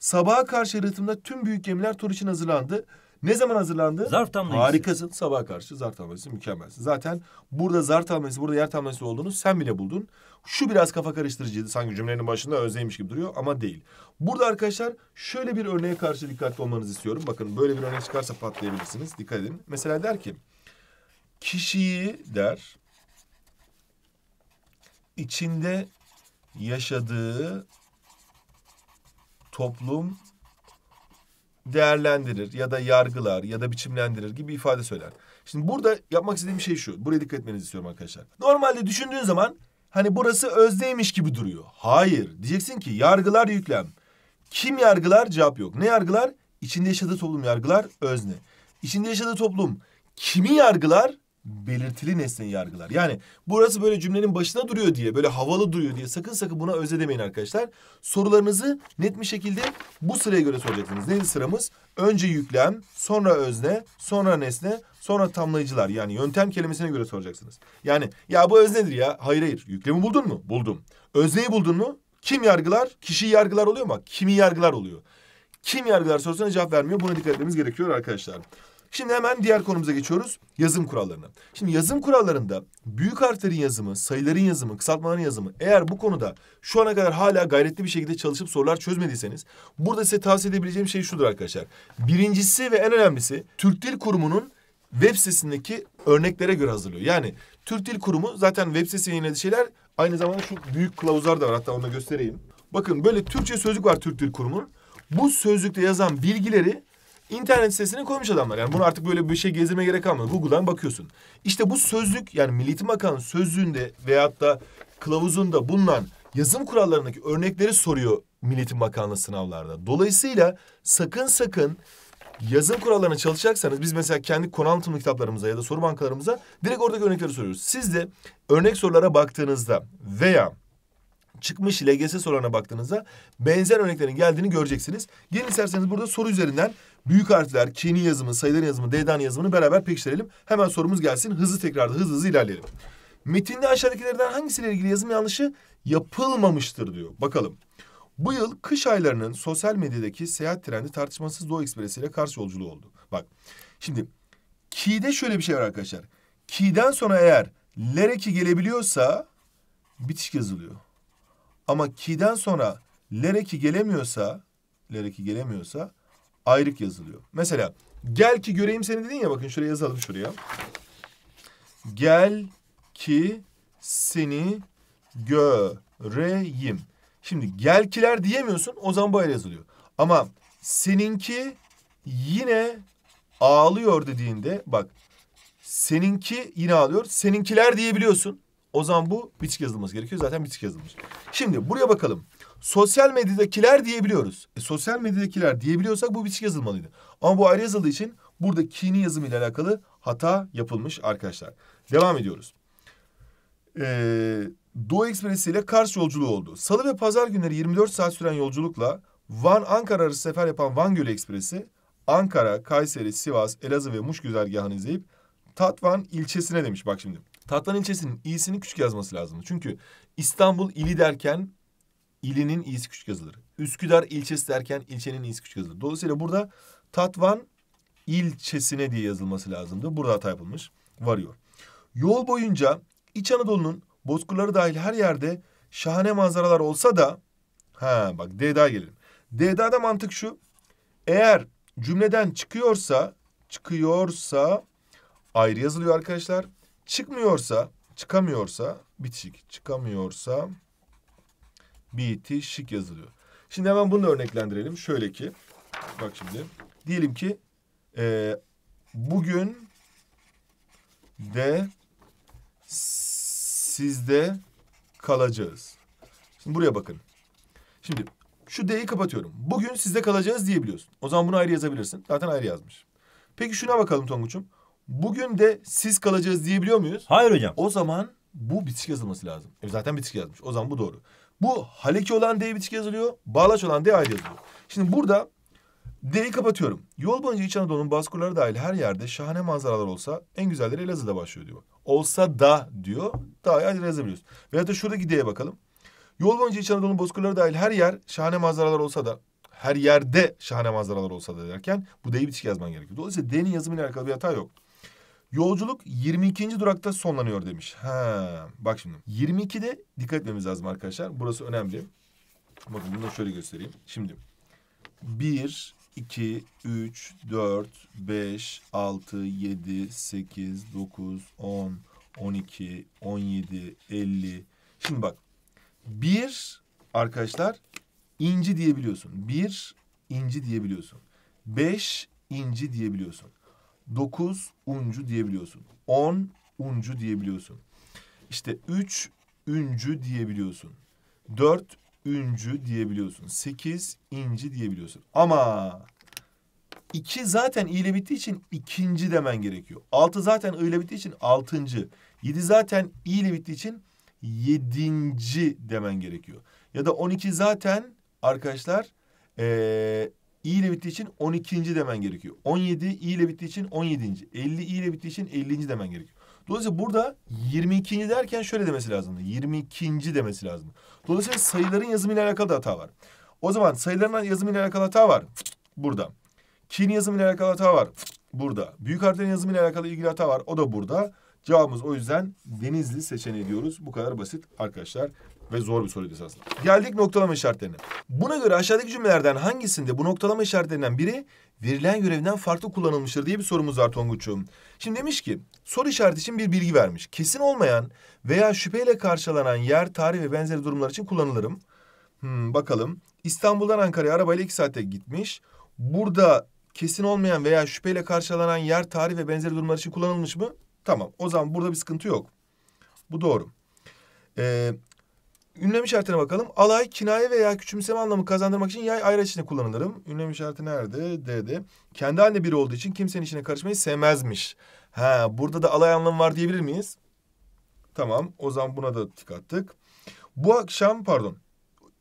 Sabaha karşı rıhtımda tüm büyük gemiler tur için hazırlandı. Ne zaman hazırlandı? Zarf tamlayıcısı. Harikasın. Sabaha karşı zarf tamlayıcısı mükemmelsin. Zaten burada zarf tamlayıcısı, burada yer tamlayıcısı olduğunu sen bile buldun. Şu biraz kafa karıştırıcıydı. Sanki cümlenin başında özneymiş gibi duruyor ama değil. Burada arkadaşlar şöyle bir örneğe karşı dikkatli olmanızı istiyorum. Bakın böyle bir örnek çıkarsa patlayabilirsiniz. Dikkat edin. Mesela der ki kişiyi der içinde yaşadığı toplum değerlendirir ya da yargılar ya da biçimlendirir gibi ifade söyler. Şimdi burada yapmak istediğim şey şu. Buraya dikkat etmenizi istiyorum arkadaşlar. Normalde düşündüğün zaman hani burası özneymiş gibi duruyor. Hayır. Diyeceksin ki yargılar yüklem. Kim yargılar? Cevap yok. Ne yargılar? İçinde yaşadığı toplum yargılar özne. İçinde yaşadığı toplum kimi yargılar? belirtili nesneyi yargılar. Yani burası böyle cümlenin başına duruyor diye, böyle havalı duruyor diye sakın sakın buna özedemeyin arkadaşlar. Sorularınızı net bir şekilde bu sıraya göre soracaksınız. Neydi sıramız? Önce yüklem, sonra özne, sonra nesne, sonra tamlayıcılar. Yani yöntem kelimesine göre soracaksınız. Yani ya bu öznedir ya. Hayır hayır. Yüklemi buldun mu? Buldum. Özneyi buldun mu? Kim yargılar? Kişi yargılar oluyor mu? Kimi yargılar oluyor? Kim yargılar sorusuna cevap vermiyor. Buna dikkat etmemiz gerekiyor arkadaşlar. Şimdi hemen diğer konumuza geçiyoruz. Yazım kurallarına. Şimdi yazım kurallarında büyük harflerin yazımı, sayıların yazımı, kısaltmaların yazımı eğer bu konuda şu ana kadar hala gayretli bir şekilde çalışıp sorular çözmediyseniz burada size tavsiye edebileceğim şey şudur arkadaşlar. Birincisi ve en önemlisi Türk Dil Kurumu'nun web sitesindeki örneklere göre hazırlıyor. Yani Türk Dil Kurumu zaten web sitesine yayınladığı şeyler aynı zamanda şu büyük kılavuzlar da var. Hatta onu da göstereyim. Bakın böyle Türkçe sözlük var Türk Dil Kurumu'nun. Bu sözlükte yazan bilgileri internet sitesine koymuş adamlar. Yani bunu artık böyle bir şey gezdirmeye gerek kalmadı. Google'dan bakıyorsun. İşte bu sözlük yani Milli Eğitim Bakanı sözlüğünde veyahut da kılavuzunda bulunan yazım kurallarındaki örnekleri soruyor Milli Eğitim Bakanlığı sınavlarda. Dolayısıyla sakın sakın yazım kurallarına çalışacaksanız biz mesela kendi konu anlatımlı kitaplarımıza ya da soru bankalarımıza direkt oradaki örnekleri soruyoruz. Siz de örnek sorulara baktığınızda veya çıkmış LGS sorularına baktığınızda benzer örneklerin geldiğini göreceksiniz. Gelin isterseniz burada soru üzerinden büyük harfler, Çin'i yazımı, sayıların yazımı, D'den yazımını beraber pekiştirelim. Hemen sorumuz gelsin. Hızlı tekrarda hızlı hızlı ilerleyelim. Metinde aşağıdakilerden hangisiyle ilgili yazım yanlışı yapılmamıştır diyor. Bakalım. Bu yıl kış aylarının sosyal medyadaki seyahat trendi tartışmasız Doğu Ekspresi ile karşı yolculuğu oldu. Bak şimdi Ki'de şöyle bir şey var arkadaşlar. Ki'den sonra eğer Lereki gelebiliyorsa bitiş yazılıyor. Ama ki'den sonra lereki gelemiyorsa, lereki gelemiyorsa ayrık yazılıyor. Mesela gel ki göreyim seni dedin ya bakın şuraya yazalım şuraya. Gel ki seni göreyim. Şimdi gelkiler diyemiyorsun o zaman böyle yazılıyor. Ama seninki yine ağlıyor dediğinde bak seninki yine ağlıyor. Seninkiler diyebiliyorsun. O zaman bu bitişik yazılması gerekiyor. Zaten bitişik yazılmış. Şimdi buraya bakalım. Sosyal medyadakiler diyebiliyoruz. E, sosyal medyadakiler diyebiliyorsak bu bitişik yazılmalıydı. Ama bu ayrı yazıldığı için burada kini yazımı ile alakalı hata yapılmış arkadaşlar. Devam ediyoruz. Ee, Doğu Ekspresi ile Kars yolculuğu oldu. Salı ve pazar günleri 24 saat süren yolculukla Van-Ankara arası sefer yapan Van Gölü Ekspresi, Ankara, Kayseri, Sivas, Elazığ ve Muş güzergahını izleyip Tatvan ilçesine demiş bak şimdi. Tatvan ilçesinin i'sini küçük yazması lazımdı. Çünkü İstanbul ili derken ilinin i'si küçük yazılır. Üsküdar ilçesi derken ilçenin i'si küçük yazılır. Dolayısıyla burada Tatvan ilçesine diye yazılması lazımdı. Burada hata yapılmış. Varıyor. Yol boyunca İç Anadolu'nun bozkırları dahil her yerde şahane manzaralar olsa da ha bak D'da gelin. D'da da mantık şu. Eğer cümleden çıkıyorsa çıkıyorsa ayrı yazılıyor arkadaşlar. Çıkmıyorsa, çıkamıyorsa bitişik. Çıkamıyorsa bitişik yazılıyor. Şimdi hemen bunu örneklendirelim. Şöyle ki bak şimdi. Diyelim ki e, bugün de sizde kalacağız. Şimdi buraya bakın. Şimdi şu D'yi kapatıyorum. Bugün sizde kalacağız diyebiliyorsun. O zaman bunu ayrı yazabilirsin. Zaten ayrı yazmış. Peki şuna bakalım Tonguç'um. Bugün de siz kalacağız diyebiliyor muyuz? Hayır hocam. O zaman bu bitişik yazılması lazım. E zaten bitişik yazmış. O zaman bu doğru. Bu haleki olan D bitişik yazılıyor. Bağlaç olan D ayrı yazılıyor. Şimdi burada D'yi kapatıyorum. Yol boyunca İç Anadolu'nun baskurları dahil her yerde şahane manzaralar olsa en güzelleri Elazığ'da başlıyor diyor. Olsa da diyor. Daha yani yazabiliyoruz. Veya da şuradaki D'ye bakalım. Yol boyunca İç Anadolu'nun bozkırları dahil her yer şahane manzaralar olsa da her yerde şahane manzaralar olsa da derken bu D'yi bitişik yazman gerekiyor. Dolayısıyla D'nin yazımıyla alakalı bir hata yok. Yolculuk 22. durakta sonlanıyor demiş. Ha, bak şimdi 22'de dikkat etmemiz lazım arkadaşlar. Burası önemli. Bakın bunu şöyle göstereyim. Şimdi 1 2 3 4 5 6 7 8 9 10 12 17 50 Şimdi bak. 1 arkadaşlar inci diyebiliyorsun. 1 inci diyebiliyorsun. 5 inci diyebiliyorsun. 9 uncu diyebiliyorsun. 10 uncu diyebiliyorsun. İşte 3 üncü diyebiliyorsun. 4 üncü diyebiliyorsun. 8 inci diyebiliyorsun. Ama 2 zaten i ile bittiği için ikinci demen gerekiyor. 6 zaten i ile bittiği için altıncı. 7 zaten i ile bittiği için yedinci demen gerekiyor. Ya da 12 zaten arkadaşlar ee, i ile bittiği için 12. demen gerekiyor. 17 i ile bittiği için 17. 50 i ile bittiği için 50. demen gerekiyor. Dolayısıyla burada 22. derken şöyle demesi lazım. 22. demesi lazım. Dolayısıyla sayıların yazımıyla alakalı da hata var. O zaman sayıların yazımıyla alakalı hata var. Burada. Kin yazımıyla alakalı hata var. Burada. Büyük harflerin yazımıyla alakalı ilgili hata var. O da burada. Cevabımız o yüzden Denizli seçeneği diyoruz. Bu kadar basit arkadaşlar ve zor bir soruydu aslında. Geldik noktalama işaretlerine. Buna göre aşağıdaki cümlelerden hangisinde bu noktalama işaretlerinden biri verilen görevden farklı kullanılmıştır diye bir sorumuz var Tonguç'um. Şimdi demiş ki soru işareti için bir bilgi vermiş. Kesin olmayan veya şüpheyle karşılanan yer, tarih ve benzeri durumlar için kullanılırım. Hmm, bakalım. İstanbul'dan Ankara'ya arabayla iki saatte gitmiş. Burada kesin olmayan veya şüpheyle karşılanan yer, tarih ve benzeri durumlar için kullanılmış mı? Tamam. O zaman burada bir sıkıntı yok. Bu doğru. Ee, Ünlem işaretine bakalım. Alay, kinaye veya küçümseme anlamı kazandırmak için yay ayrı içinde kullanılırım. Ünlem işareti nerede? D'de. Kendi halinde biri olduğu için kimsenin işine karışmayı sevmezmiş. Ha, burada da alay anlamı var diyebilir miyiz? Tamam. O zaman buna da tık attık. Bu akşam pardon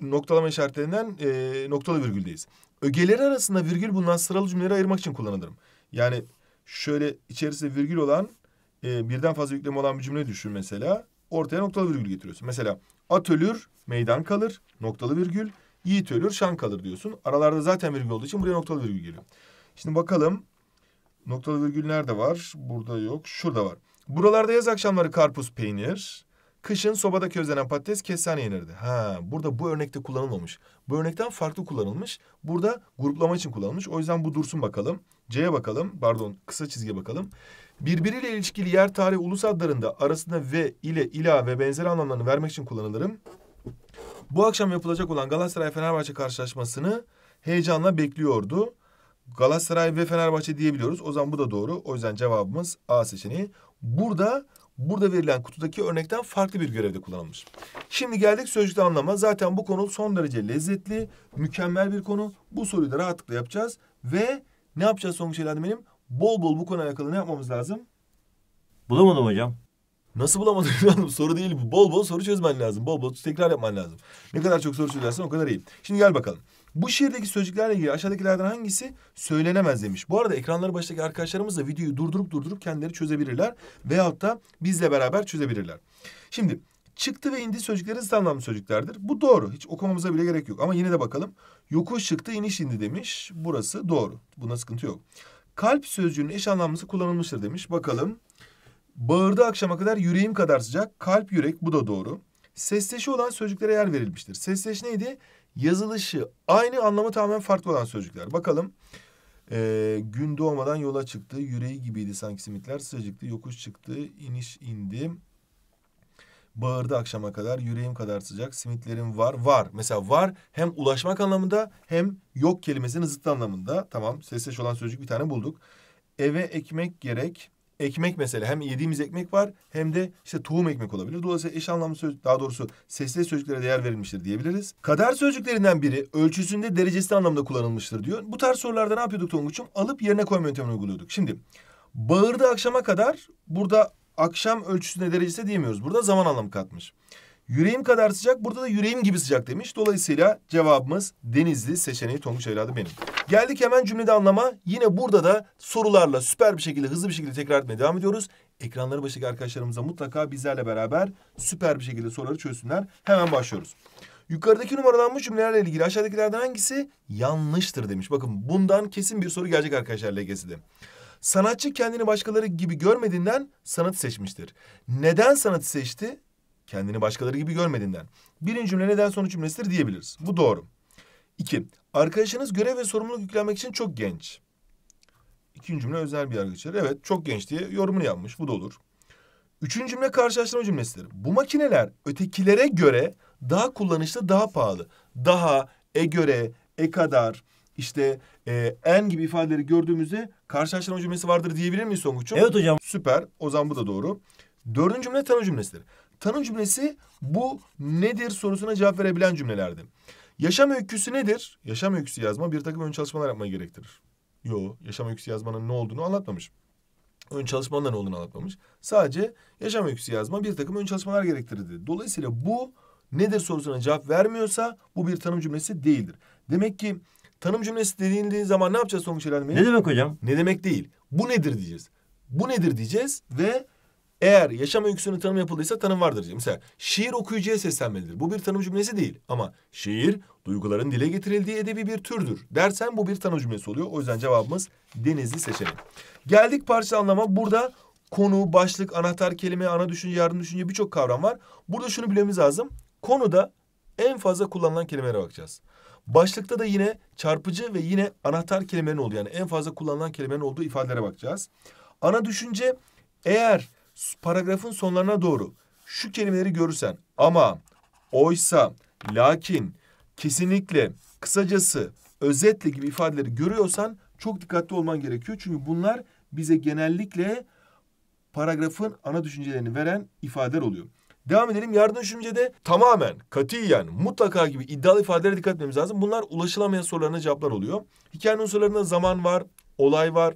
noktalama işaretlerinden e, noktalı virgüldeyiz. Ögeleri arasında virgül bulunan sıralı cümleleri ayırmak için kullanılırım. Yani şöyle içerisinde virgül olan e, birden fazla yükleme olan bir cümle düşün mesela ortaya noktalı virgül getiriyorsun. Mesela at ölür, meydan kalır, noktalı virgül. Yiğit ölür, şan kalır diyorsun. Aralarda zaten virgül olduğu için buraya noktalı virgül geliyor. Şimdi bakalım. Noktalı virgül nerede var? Burada yok. Şurada var. Buralarda yaz akşamları karpuz, peynir. Kışın sobada közlenen patates kestane yenirdi. Ha, burada bu örnekte kullanılmamış. Bu örnekten farklı kullanılmış. Burada gruplama için kullanılmış. O yüzden bu dursun bakalım. C'ye bakalım. Pardon, kısa çizgiye bakalım. Birbiriyle ilişkili yer tarih ulus adlarında arasında ve ile ila ve benzeri anlamlarını vermek için kullanılırım. Bu akşam yapılacak olan Galatasaray-Fenerbahçe karşılaşmasını heyecanla bekliyordu. Galatasaray ve Fenerbahçe diyebiliyoruz. O zaman bu da doğru. O yüzden cevabımız A seçeneği. Burada burada verilen kutudaki örnekten farklı bir görevde kullanılmış. Şimdi geldik sözcükte anlama. Zaten bu konu son derece lezzetli, mükemmel bir konu. Bu soruyu da rahatlıkla yapacağız ve ne yapacağız sonuç elinde benim? Bol bol bu konuyla alakalı ne yapmamız lazım? Bulamadım hocam. Nasıl bulamadın canım? Soru değil bu. Bol bol soru çözmen lazım. Bol bol tekrar yapman lazım. Ne kadar çok soru çözersen o kadar iyi. Şimdi gel bakalım. Bu şiirdeki sözcüklerle ilgili aşağıdakilerden hangisi söylenemez demiş. Bu arada ekranları baştaki arkadaşlarımız da videoyu durdurup durdurup kendileri çözebilirler. Veyahut da bizle beraber çözebilirler. Şimdi çıktı ve indi sözcükleri zıt anlamlı sözcüklerdir. Bu doğru. Hiç okumamıza bile gerek yok. Ama yine de bakalım. Yokuş çıktı, iniş indi demiş. Burası doğru. Buna sıkıntı yok. Kalp sözcüğünün eş anlamlısı kullanılmıştır demiş. Bakalım. Bağırdı akşama kadar yüreğim kadar sıcak. Kalp yürek bu da doğru. Sesleşi olan sözcüklere yer verilmiştir. Sesleş neydi? yazılışı aynı anlamı tamamen farklı olan sözcükler. Bakalım. Ee, gün doğmadan yola çıktı. Yüreği gibiydi sanki simitler. Sıcacıktı. Yokuş çıktı. iniş indi. Bağırdı akşama kadar. Yüreğim kadar sıcak. Simitlerim var. Var. Mesela var hem ulaşmak anlamında hem yok kelimesinin zıt anlamında. Tamam. Sesleş olan sözcük bir tane bulduk. Eve ekmek gerek ekmek mesele, hem yediğimiz ekmek var hem de işte tohum ekmek olabilir. Dolayısıyla eş anlamlı söz daha doğrusu sesli sözcüklere değer verilmiştir diyebiliriz. Kader sözcüklerinden biri ölçüsünde derecesi anlamında kullanılmıştır diyor. Bu tarz sorularda ne yapıyorduk Tonguç'um? Alıp yerine koyma yöntemini uyguluyorduk. Şimdi bağırdı akşama kadar burada akşam ölçüsünde derecesi diyemiyoruz. Burada zaman anlamı katmış. Yüreğim kadar sıcak, burada da yüreğim gibi sıcak demiş. Dolayısıyla cevabımız Denizli seçeneği Tonguç evladı benim. Geldik hemen cümlede anlama. Yine burada da sorularla süper bir şekilde, hızlı bir şekilde tekrar etmeye devam ediyoruz. Ekranları başındaki arkadaşlarımıza mutlaka bizlerle beraber süper bir şekilde soruları çözsünler. Hemen başlıyoruz. Yukarıdaki numaralanmış cümlelerle ilgili aşağıdakilerden hangisi yanlıştır demiş. Bakın bundan kesin bir soru gelecek arkadaşlar LGS'de. Sanatçı kendini başkaları gibi görmediğinden sanatı seçmiştir. Neden sanatı seçti? Kendini başkaları gibi görmediğinden. Birinci cümle neden sonuç cümlesidir diyebiliriz. Bu doğru. İki, arkadaşınız görev ve sorumluluk yüklenmek için çok genç. İkinci cümle özel bir yargıçları. Evet çok genç diye yorumunu yapmış. Bu da olur. Üçüncü cümle karşılaştırma cümlesidir. Bu makineler ötekilere göre daha kullanışlı, daha pahalı. Daha, e göre, e kadar, işte e, en gibi ifadeleri gördüğümüzde karşılaştırma cümlesi vardır diyebilir miyiz Songuç'um? Evet hocam. Süper. O zaman bu da doğru. Dördüncü cümle tanı cümlesidir. Tanım cümlesi bu nedir sorusuna cevap verebilen cümlelerdi. Yaşam öyküsü nedir? Yaşam öyküsü yazma bir takım ön çalışmalar yapmayı gerektirir. Yo, yaşam öyküsü yazmanın ne olduğunu anlatmamış. Ön çalışmanın ne olduğunu anlatmamış. Sadece yaşam öyküsü yazma bir takım ön çalışmalar gerektirdi. Dolayısıyla bu nedir sorusuna cevap vermiyorsa bu bir tanım cümlesi değildir. Demek ki tanım cümlesi dediğin zaman ne yapacağız Tonguç Eren Ne demek hocam? Ne demek değil. Bu nedir diyeceğiz. Bu nedir diyeceğiz ve eğer yaşam öyküsünün tanımı yapıldıysa tanım vardır diye. Mesela şiir okuyucuya seslenmelidir. Bu bir tanım cümlesi değil ama şiir duyguların dile getirildiği edebi bir türdür dersen bu bir tanım cümlesi oluyor. O yüzden cevabımız Denizli seçelim. Geldik parça anlama. Burada konu, başlık, anahtar kelime, ana düşünce, yardım düşünce birçok kavram var. Burada şunu bilmemiz lazım. Konuda en fazla kullanılan kelimelere bakacağız. Başlıkta da yine çarpıcı ve yine anahtar kelimelerin olduğu yani en fazla kullanılan kelimelerin olduğu ifadelere bakacağız. Ana düşünce eğer paragrafın sonlarına doğru şu kelimeleri görürsen ama, oysa, lakin, kesinlikle, kısacası, özetle gibi ifadeleri görüyorsan çok dikkatli olman gerekiyor. Çünkü bunlar bize genellikle paragrafın ana düşüncelerini veren ifadeler oluyor. Devam edelim. Yardım düşüncede tamamen, katiyen, mutlaka gibi iddialı ifadelere dikkat etmemiz lazım. Bunlar ulaşılamayan sorularına cevaplar oluyor. Hikayenin unsurlarında zaman var, olay var,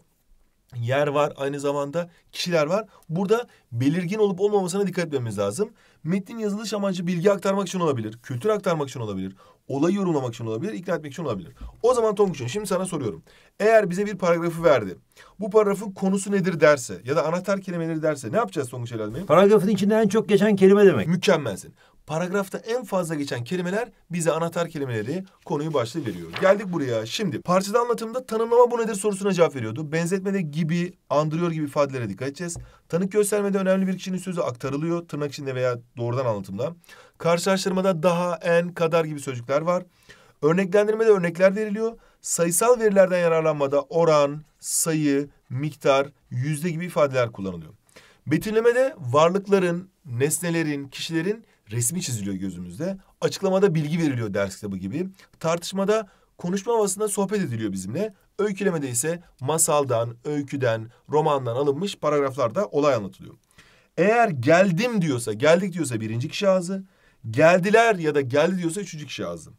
yer var, aynı zamanda kişiler var. Burada belirgin olup olmamasına dikkat etmemiz lazım. Metnin yazılış amacı bilgi aktarmak için olabilir, kültür aktarmak için olabilir, olayı yorumlamak için olabilir, ikna etmek için olabilir. O zaman Tonguç'un şimdi sana soruyorum. Eğer bize bir paragrafı verdi, bu paragrafın konusu nedir derse ya da anahtar kelimeleri derse ne yapacağız Tonguç Helal Bey? Paragrafın içinde en çok geçen kelime demek. Mükemmelsin paragrafta en fazla geçen kelimeler bize anahtar kelimeleri, konuyu başlığı veriyor. Geldik buraya. Şimdi parçada anlatımda tanımlama bu nedir sorusuna cevap veriyordu. Benzetmede gibi, andırıyor gibi ifadelere dikkat edeceğiz. Tanık göstermede önemli bir kişinin sözü aktarılıyor tırnak içinde veya doğrudan anlatımda. Karşılaştırmada daha, en, kadar gibi sözcükler var. Örneklendirmede örnekler veriliyor. Sayısal verilerden yararlanmada oran, sayı, miktar, yüzde gibi ifadeler kullanılıyor. Betimlemede varlıkların, nesnelerin, kişilerin resmi çiziliyor gözümüzde. Açıklamada bilgi veriliyor ders kitabı gibi. Tartışmada konuşma havasında sohbet ediliyor bizimle. Öykülemede ise masaldan, öyküden, romandan alınmış paragraflarda olay anlatılıyor. Eğer geldim diyorsa, geldik diyorsa birinci kişi ağzı, geldiler ya da geldi diyorsa üçüncü kişi ağzı.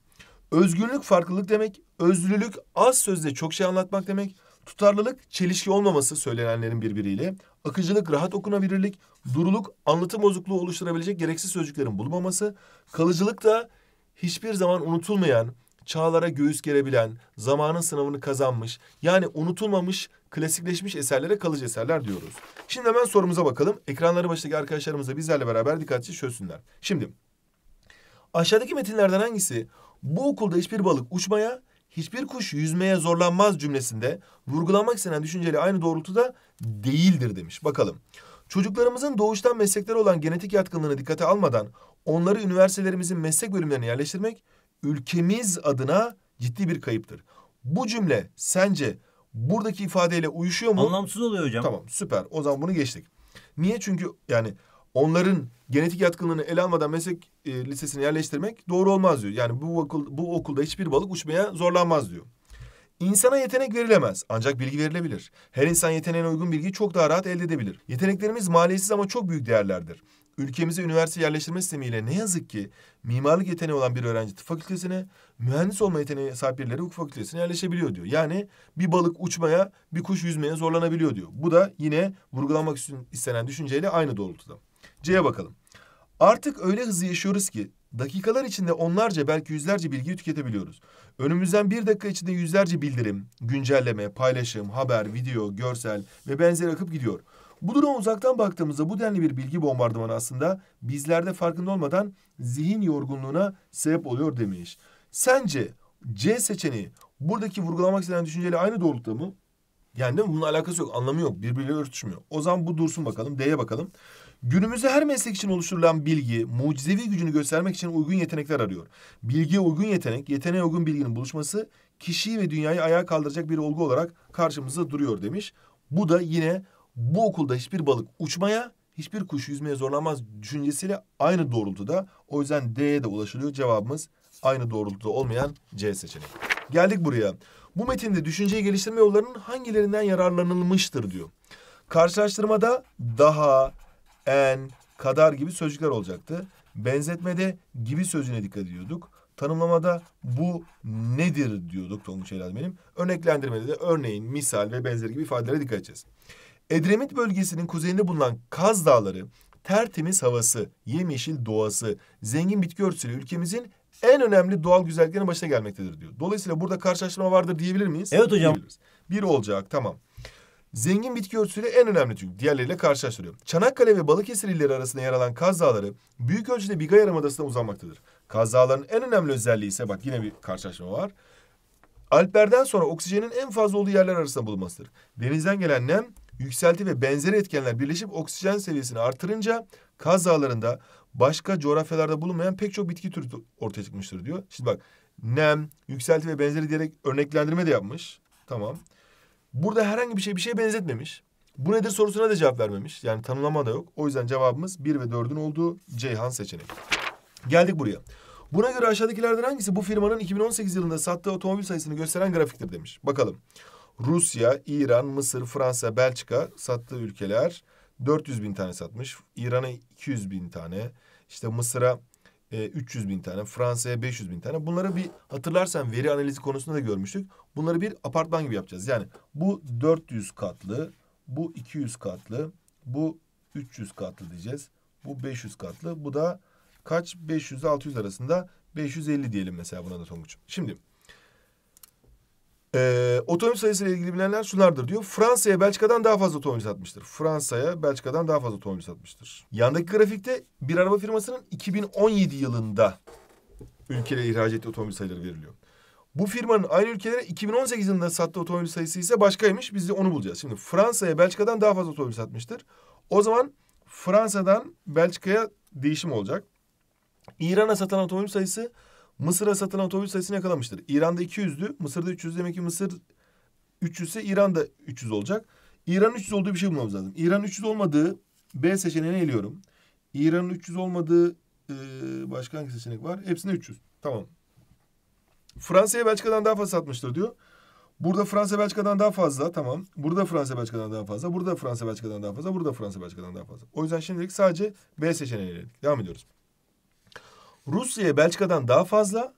Özgünlük farklılık demek, özlülük az sözde çok şey anlatmak demek, tutarlılık çelişki olmaması söylenenlerin birbiriyle, akıcılık rahat okunabilirlik, duruluk anlatım bozukluğu oluşturabilecek gereksiz sözcüklerin bulunmaması, kalıcılık da hiçbir zaman unutulmayan, çağlara göğüs gerebilen, zamanın sınavını kazanmış, yani unutulmamış, klasikleşmiş eserlere kalıcı eserler diyoruz. Şimdi hemen sorumuza bakalım. Ekranları başındaki arkadaşlarımız da bizlerle beraber dikkatçi çözsünler. Şimdi aşağıdaki metinlerden hangisi bu okulda hiçbir balık uçmaya, hiçbir kuş yüzmeye zorlanmaz cümlesinde vurgulanmak istenen düşünceyle aynı doğrultuda değildir demiş. Bakalım. Çocuklarımızın doğuştan mesleklere olan genetik yatkınlığını dikkate almadan onları üniversitelerimizin meslek bölümlerine yerleştirmek ülkemiz adına ciddi bir kayıptır. Bu cümle sence buradaki ifadeyle uyuşuyor mu? Anlamsız oluyor hocam. Tamam süper o zaman bunu geçtik. Niye? Çünkü yani onların genetik yatkınlığını ele almadan meslek e, lisesine yerleştirmek doğru olmaz diyor. Yani bu okul bu okulda hiçbir balık uçmaya zorlanmaz diyor. İnsana yetenek verilemez ancak bilgi verilebilir. Her insan yeteneğine uygun bilgiyi çok daha rahat elde edebilir. Yeteneklerimiz maliyetsiz ama çok büyük değerlerdir. Ülkemize üniversite yerleştirme sistemiyle ne yazık ki mimarlık yeteneği olan bir öğrenci tıp fakültesine, mühendis olma yeteneği sahip birileri hukuk fakültesine yerleşebiliyor diyor. Yani bir balık uçmaya, bir kuş yüzmeye zorlanabiliyor diyor. Bu da yine vurgulanmak istenen düşünceyle aynı doğrultuda. C'ye bakalım. Artık öyle hızlı yaşıyoruz ki dakikalar içinde onlarca belki yüzlerce bilgi tüketebiliyoruz. Önümüzden bir dakika içinde yüzlerce bildirim, güncelleme, paylaşım, haber, video, görsel ve benzeri akıp gidiyor. Bu duruma uzaktan baktığımızda bu denli bir bilgi bombardımanı aslında bizlerde farkında olmadan zihin yorgunluğuna sebep oluyor demiş. Sence C seçeneği buradaki vurgulamak istenen düşünceyle aynı doğrultuda mı? Yani değil mi? Bunun alakası yok, anlamı yok. Birbiriyle örtüşmüyor. O zaman bu dursun bakalım, D'ye bakalım. Günümüzde her meslek için oluşturulan bilgi, mucizevi gücünü göstermek için uygun yetenekler arıyor. Bilgiye uygun yetenek, yeteneğe uygun bilginin buluşması kişiyi ve dünyayı ayağa kaldıracak bir olgu olarak karşımızda duruyor demiş. Bu da yine bu okulda hiçbir balık uçmaya, hiçbir kuş yüzmeye zorlanmaz düşüncesiyle aynı doğrultuda. O yüzden D'ye de ulaşılıyor. Cevabımız aynı doğrultuda olmayan C seçeneği. Geldik buraya. Bu metinde düşünceyi geliştirme yollarının hangilerinden yararlanılmıştır diyor. Karşılaştırmada daha, en, kadar gibi sözcükler olacaktı. Benzetmede gibi sözcüğüne dikkat ediyorduk. Tanımlamada bu nedir diyorduk Tonguç Helal benim. Örneklendirmede de örneğin, misal ve benzeri gibi ifadelere dikkat edeceğiz. Edremit bölgesinin kuzeyinde bulunan Kaz Dağları tertemiz havası, yemyeşil doğası, zengin bitki örtüsüyle ülkemizin en önemli doğal güzelliklerin başına gelmektedir diyor. Dolayısıyla burada karşılaşma vardır diyebilir miyiz? Evet hocam. Diyebiliriz. Bir olacak tamam. Zengin bitki örtüsüyle en önemli çünkü diğerleriyle karşılaştırıyor. Çanakkale ve Balıkesir illeri arasında yer alan Kaz Dağları büyük ölçüde Bigay Yarımadası'na uzanmaktadır. Kaz Dağları'nın en önemli özelliği ise bak yine bir karşılaşma var. Alplerden sonra oksijenin en fazla olduğu yerler arasında bulunmasıdır. Denizden gelen nem, yükselti ve benzeri etkenler birleşip oksijen seviyesini artırınca Kaz Dağları'nda başka coğrafyalarda bulunmayan pek çok bitki türü ortaya çıkmıştır diyor. Şimdi bak nem, yükselti ve benzeri diyerek örneklendirme de yapmış. Tamam. Burada herhangi bir şey bir şeye benzetmemiş. Bu nedir sorusuna da cevap vermemiş. Yani tanımlama da yok. O yüzden cevabımız 1 ve 4'ün olduğu Ceyhan seçeneği. Geldik buraya. Buna göre aşağıdakilerden hangisi bu firmanın 2018 yılında sattığı otomobil sayısını gösteren grafiktir demiş. Bakalım. Rusya, İran, Mısır, Fransa, Belçika sattığı ülkeler 400 bin tane satmış. İran'a 200 bin tane. işte Mısır'a e, 300 bin tane. Fransa'ya 500 bin tane. Bunları bir hatırlarsan veri analizi konusunda da görmüştük. Bunları bir apartman gibi yapacağız. Yani bu 400 katlı, bu 200 katlı, bu 300 katlı diyeceğiz. Bu 500 katlı. Bu da kaç? 500 600 arasında 550 diyelim mesela buna da Tonguç. Şimdi ee, otomobil sayısı ile ilgili bilenler şunlardır diyor. Fransa'ya Belçika'dan daha fazla otomobil satmıştır. Fransa'ya Belçika'dan daha fazla otomobil satmıştır. Yandaki grafikte bir araba firmasının 2017 yılında ülkelere ihraç ettiği otomobil sayıları veriliyor. Bu firmanın aynı ülkelere 2018 yılında sattığı otomobil sayısı ise başkaymış. Biz de onu bulacağız. Şimdi Fransa'ya Belçika'dan daha fazla otomobil satmıştır. O zaman Fransa'dan Belçika'ya değişim olacak. İran'a satılan otomobil sayısı Mısır'a satılan otobüs sayısını yakalamıştır. İran'da 200'dü. Mısır'da 300 demek ki Mısır 300 ise İran'da 300 olacak. İran 300 olduğu bir şey bulmamız lazım. İran 300 olmadığı B seçeneğine eliyorum. İran'ın 300 olmadığı e, başka hangi seçenek var? Hepsinde 300. Tamam. Fransa'ya Belçika'dan daha fazla satmıştır diyor. Burada Fransa Belçika'dan daha fazla tamam. Burada Fransa Belçika'dan daha fazla. Burada Fransa Belçika'dan daha fazla. Burada Fransa Belçika'dan daha fazla. O yüzden şimdilik sadece B seçeneğine eledik. Devam ediyoruz. Rusya'ya Belçika'dan daha fazla,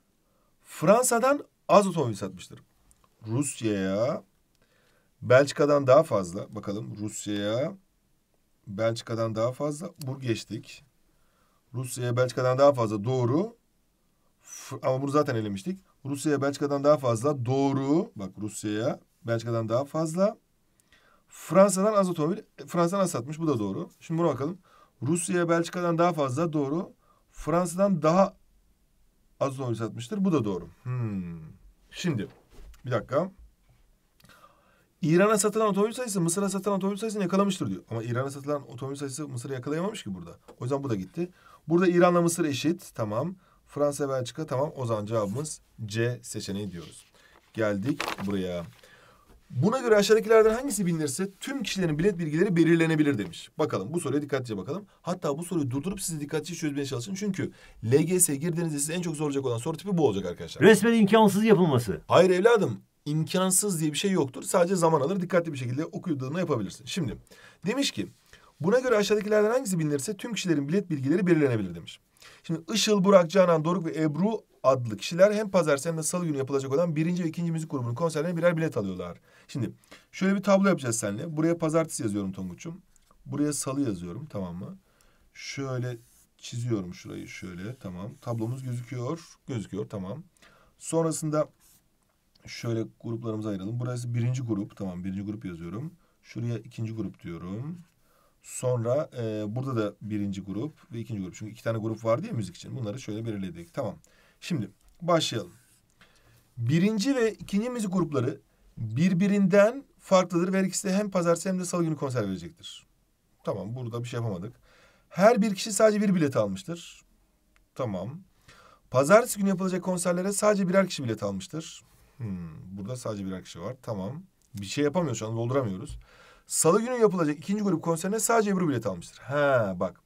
Fransa'dan az otomobil satmıştır. Rusya'ya Belçika'dan daha fazla. Bakalım Rusya'ya Belçika'dan daha fazla. Bu geçtik. Rusya'ya Belçika'dan daha fazla doğru. ama bunu zaten elemiştik. Rusya'ya Belçika'dan daha fazla doğru. Bak Rusya'ya Belçika'dan daha fazla. Fransa'dan az otomobil. E, Fransa'dan az satmış. Bu da doğru. Şimdi buna bakalım. Rusya'ya Belçika'dan daha fazla doğru. Fransa'dan daha az oyun satmıştır. Bu da doğru. Hmm. Şimdi bir dakika. İran'a satılan otomobil sayısı Mısır'a satılan otomobil sayısını yakalamıştır diyor. Ama İran'a satılan otomobil sayısı Mısır'ı yakalayamamış ki burada. O yüzden bu da gitti. Burada İran'la Mısır eşit. Tamam. Fransa, Belçika tamam. O zaman cevabımız C seçeneği diyoruz. Geldik buraya. Buna göre aşağıdakilerden hangisi bilinirse tüm kişilerin bilet bilgileri belirlenebilir demiş. Bakalım bu soruya dikkatlice bakalım. Hatta bu soruyu durdurup sizi dikkatlice çözmeye çalışın. Çünkü LGS girdiğinizde size en çok zorlayacak olan soru tipi bu olacak arkadaşlar. Resmen imkansız yapılması. Hayır evladım imkansız diye bir şey yoktur. Sadece zaman alır dikkatli bir şekilde okuyduğunu yapabilirsin. Şimdi demiş ki buna göre aşağıdakilerden hangisi bilinirse tüm kişilerin bilet bilgileri belirlenebilir demiş. Şimdi Işıl, Burak, Canan, Doruk ve Ebru adlı kişiler hem pazartesi hem de salı günü yapılacak olan birinci ve ikinci müzik grubunun konserlerine birer bilet alıyorlar. Şimdi şöyle bir tablo yapacağız seninle. Buraya pazartesi yazıyorum Tonguç'um. Buraya salı yazıyorum tamam mı? Şöyle çiziyorum şurayı şöyle tamam. Tablomuz gözüküyor. Gözüküyor tamam. Sonrasında şöyle gruplarımızı ayıralım. Burası birinci grup tamam birinci grup yazıyorum. Şuraya ikinci grup diyorum. Sonra e, burada da birinci grup ve ikinci grup. Çünkü iki tane grup var diye müzik için. Bunları şöyle belirledik. Tamam. Şimdi başlayalım. Birinci ve ikinci müzik grupları birbirinden farklıdır ve ikisi de hem pazartesi hem de salı günü konser verecektir. Tamam burada bir şey yapamadık. Her bir kişi sadece bir bilet almıştır. Tamam. Pazartesi günü yapılacak konserlere sadece birer kişi bilet almıştır. Hmm, burada sadece birer kişi var. Tamam. Bir şey yapamıyoruz şu an dolduramıyoruz. Salı günü yapılacak ikinci grup konserine sadece Ebru bilet almıştır. Ha bak.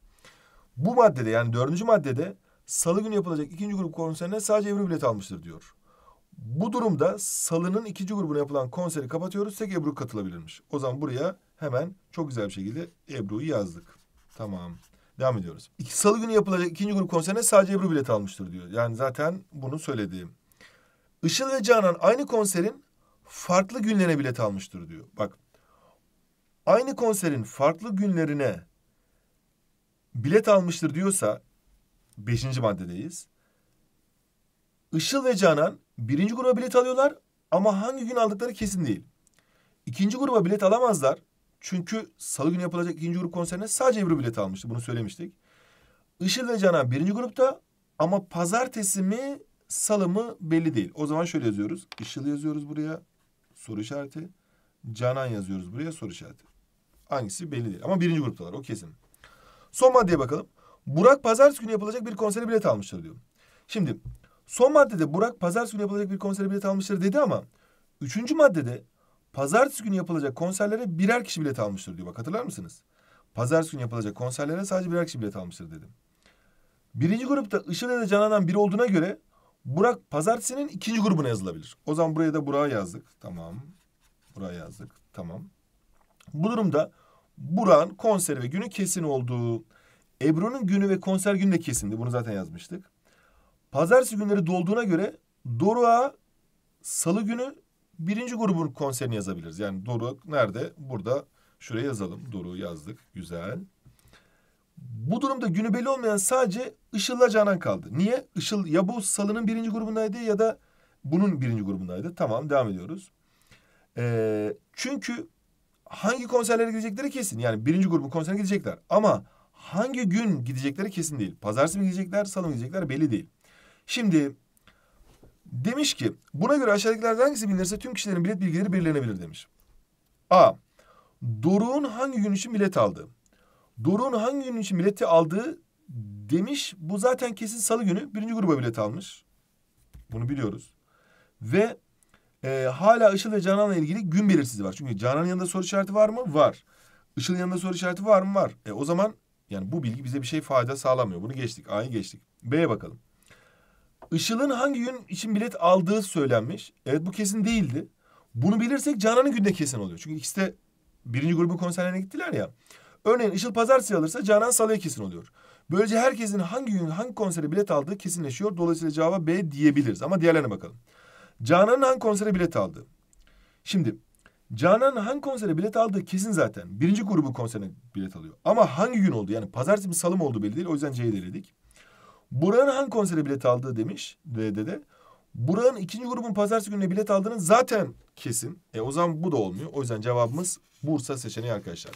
Bu maddede yani dördüncü maddede salı günü yapılacak ikinci grup konserine sadece Ebru bilet almıştır diyor. Bu durumda salının ikinci grubuna yapılan konseri kapatıyoruz. Tek Ebru katılabilirmiş. O zaman buraya hemen çok güzel bir şekilde Ebru'yu yazdık. Tamam. Devam ediyoruz. İki, Salı günü yapılacak ikinci grup konserine sadece Ebru bilet almıştır diyor. Yani zaten bunu söylediğim. Işıl ve Canan aynı konserin farklı günlerine bilet almıştır diyor. Bak aynı konserin farklı günlerine bilet almıştır diyorsa Beşinci maddedeyiz. Işıl ve Canan birinci gruba bilet alıyorlar ama hangi gün aldıkları kesin değil. İkinci gruba bilet alamazlar. Çünkü salı günü yapılacak ikinci grup konserine sadece Ebru bilet almıştı. Bunu söylemiştik. Işıl ve Canan birinci grupta ama pazartesi mi salı mı belli değil. O zaman şöyle yazıyoruz. Işıl yazıyoruz buraya soru işareti. Canan yazıyoruz buraya soru işareti. Hangisi belli değil. Ama birinci gruptalar o kesin. Son maddeye bakalım. Burak pazartesi günü yapılacak bir konsere bilet almıştır diyor. Şimdi son maddede Burak pazartesi günü yapılacak bir konsere bilet almıştır dedi ama üçüncü maddede pazartesi günü yapılacak konserlere birer kişi bilet almıştır diyor. Bak hatırlar mısınız? Pazartesi günü yapılacak konserlere sadece birer kişi bilet almıştır dedim. Birinci grupta Işıl ya da Canan'dan biri olduğuna göre Burak pazartesinin ikinci grubuna yazılabilir. O zaman buraya da Burak'a yazdık. Tamam. Burak'a yazdık. Tamam. Bu durumda Burak'ın konseri ve günü kesin olduğu Ebru'nun günü ve konser günü de kesindi. Bunu zaten yazmıştık. Pazartesi günleri dolduğuna göre Doruk'a salı günü birinci grubun konserini yazabiliriz. Yani Doruk nerede? Burada şuraya yazalım. Doruk'u yazdık. Güzel. Bu durumda günü belli olmayan sadece Işıl'la Canan kaldı. Niye? Işıl ya bu salının birinci grubundaydı ya da bunun birinci grubundaydı. Tamam devam ediyoruz. Ee, çünkü hangi konserlere gidecekleri kesin. Yani birinci grubun konserine gidecekler. Ama hangi gün gidecekleri kesin değil. Pazartesi mi gidecekler, salı mı gidecekler belli değil. Şimdi demiş ki buna göre aşağıdakilerden hangisi bilinirse tüm kişilerin bilet bilgileri belirlenebilir demiş. A. Doruk'un hangi gün için bilet aldı? Doruk'un hangi gün için bileti aldığı demiş. Bu zaten kesin salı günü birinci gruba bilet almış. Bunu biliyoruz. Ve e, hala Işıl ve Canan'la ilgili gün belirsizliği var. Çünkü Canan'ın yanında soru işareti var mı? Var. Işıl'ın yanında soru işareti var mı? Var. E, o zaman yani bu bilgi bize bir şey fayda sağlamıyor. Bunu geçtik. A'yı geçtik. B'ye bakalım. Işıl'ın hangi gün için bilet aldığı söylenmiş. Evet bu kesin değildi. Bunu bilirsek Canan'ın günde kesin oluyor. Çünkü ikisi de birinci grubun konserlerine gittiler ya. Örneğin Işıl pazartesi alırsa Canan salıya kesin oluyor. Böylece herkesin hangi gün hangi konsere bilet aldığı kesinleşiyor. Dolayısıyla cevaba B diyebiliriz ama diğerlerine bakalım. Canan'ın hangi konsere bilet aldı? Şimdi Canan hangi konsere bilet aldı kesin zaten. Birinci grubun konserine bilet alıyor. Ama hangi gün oldu? Yani pazartesi mi salı mı oldu belli değil. O yüzden C'yi dedik Buranın hangi konsere bilet aldı demiş dede Buranın ikinci grubun pazartesi gününe bilet aldığını zaten kesin. E o zaman bu da olmuyor. O yüzden cevabımız Bursa seçeneği arkadaşlar.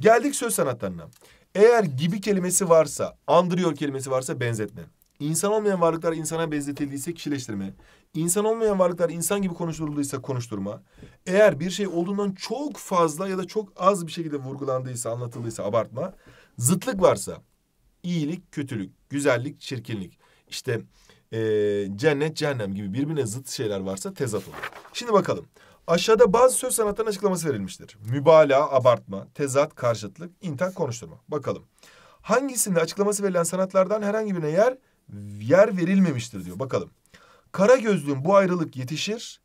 Geldik söz sanatlarına. Eğer gibi kelimesi varsa, andırıyor kelimesi varsa benzetme. İnsan olmayan varlıklar insana benzetildiyse kişileştirme. İnsan olmayan varlıklar insan gibi konuşturulduysa konuşturma. Eğer bir şey olduğundan çok fazla ya da çok az bir şekilde vurgulandıysa, anlatıldıysa abartma. Zıtlık varsa iyilik, kötülük, güzellik, çirkinlik. İşte e, cennet, cehennem gibi birbirine zıt şeyler varsa tezat olur. Şimdi bakalım. Aşağıda bazı söz sanatlarının açıklaması verilmiştir. Mübalağa, abartma, tezat, karşıtlık, intak, konuşturma. Bakalım. Hangisinde açıklaması verilen sanatlardan herhangi birine yer yer verilmemiştir diyor. Bakalım. Kara gözlüğün bu ayrılık yetişir.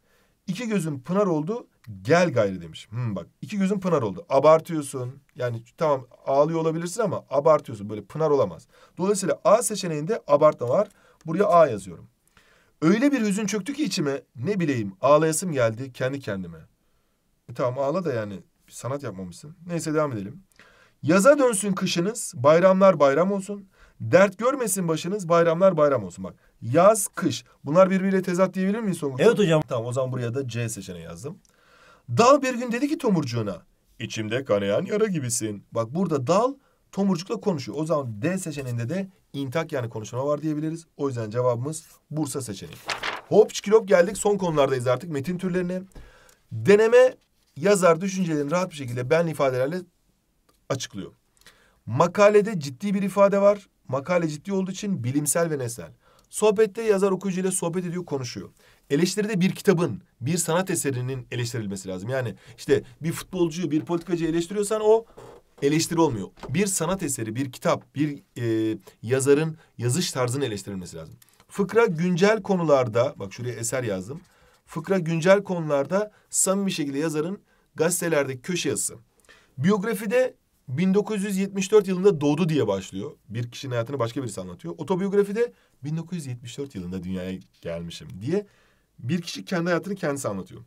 İki gözün pınar oldu gel gayri demiş. Hmm bak iki gözün pınar oldu. Abartıyorsun. Yani tamam ağlıyor olabilirsin ama abartıyorsun. Böyle pınar olamaz. Dolayısıyla A seçeneğinde abartma var. Buraya A yazıyorum. Öyle bir hüzün çöktü ki içime ne bileyim ağlayasım geldi kendi kendime. E tamam ağla da yani bir sanat yapmamışsın. Neyse devam edelim. Yaza dönsün kışınız bayramlar bayram olsun. Dert görmesin başınız bayramlar bayram olsun. Bak yaz, kış. Bunlar birbiriyle tezat diyebilir miyiz sonuçta? Evet hocam. Tamam o zaman buraya da C seçeneği yazdım. Dal bir gün dedi ki tomurcuğuna. İçimde kanayan yara gibisin. Bak burada dal tomurcukla konuşuyor. O zaman D seçeneğinde de intak yani konuşma var diyebiliriz. O yüzden cevabımız Bursa seçeneği. Hop çikilop geldik son konulardayız artık metin türlerine. Deneme yazar düşüncelerini rahat bir şekilde benli ifadelerle açıklıyor. Makalede ciddi bir ifade var. Makale ciddi olduğu için bilimsel ve nesnel. Sohbette yazar okuyucuyla sohbet ediyor, konuşuyor. Eleştiride bir kitabın, bir sanat eserinin eleştirilmesi lazım. Yani işte bir futbolcuyu, bir politikacıyı eleştiriyorsan o eleştiri olmuyor. Bir sanat eseri, bir kitap, bir e, yazarın yazış tarzını eleştirilmesi lazım. Fıkra güncel konularda, bak şuraya eser yazdım. Fıkra güncel konularda samimi şekilde yazarın gazetelerdeki köşe yazısı. Biyografide 1974 yılında doğdu diye başlıyor. Bir kişinin hayatını başka birisi anlatıyor. Otobiyografide 1974 yılında dünyaya gelmişim diye bir kişi kendi hayatını kendisi anlatıyor.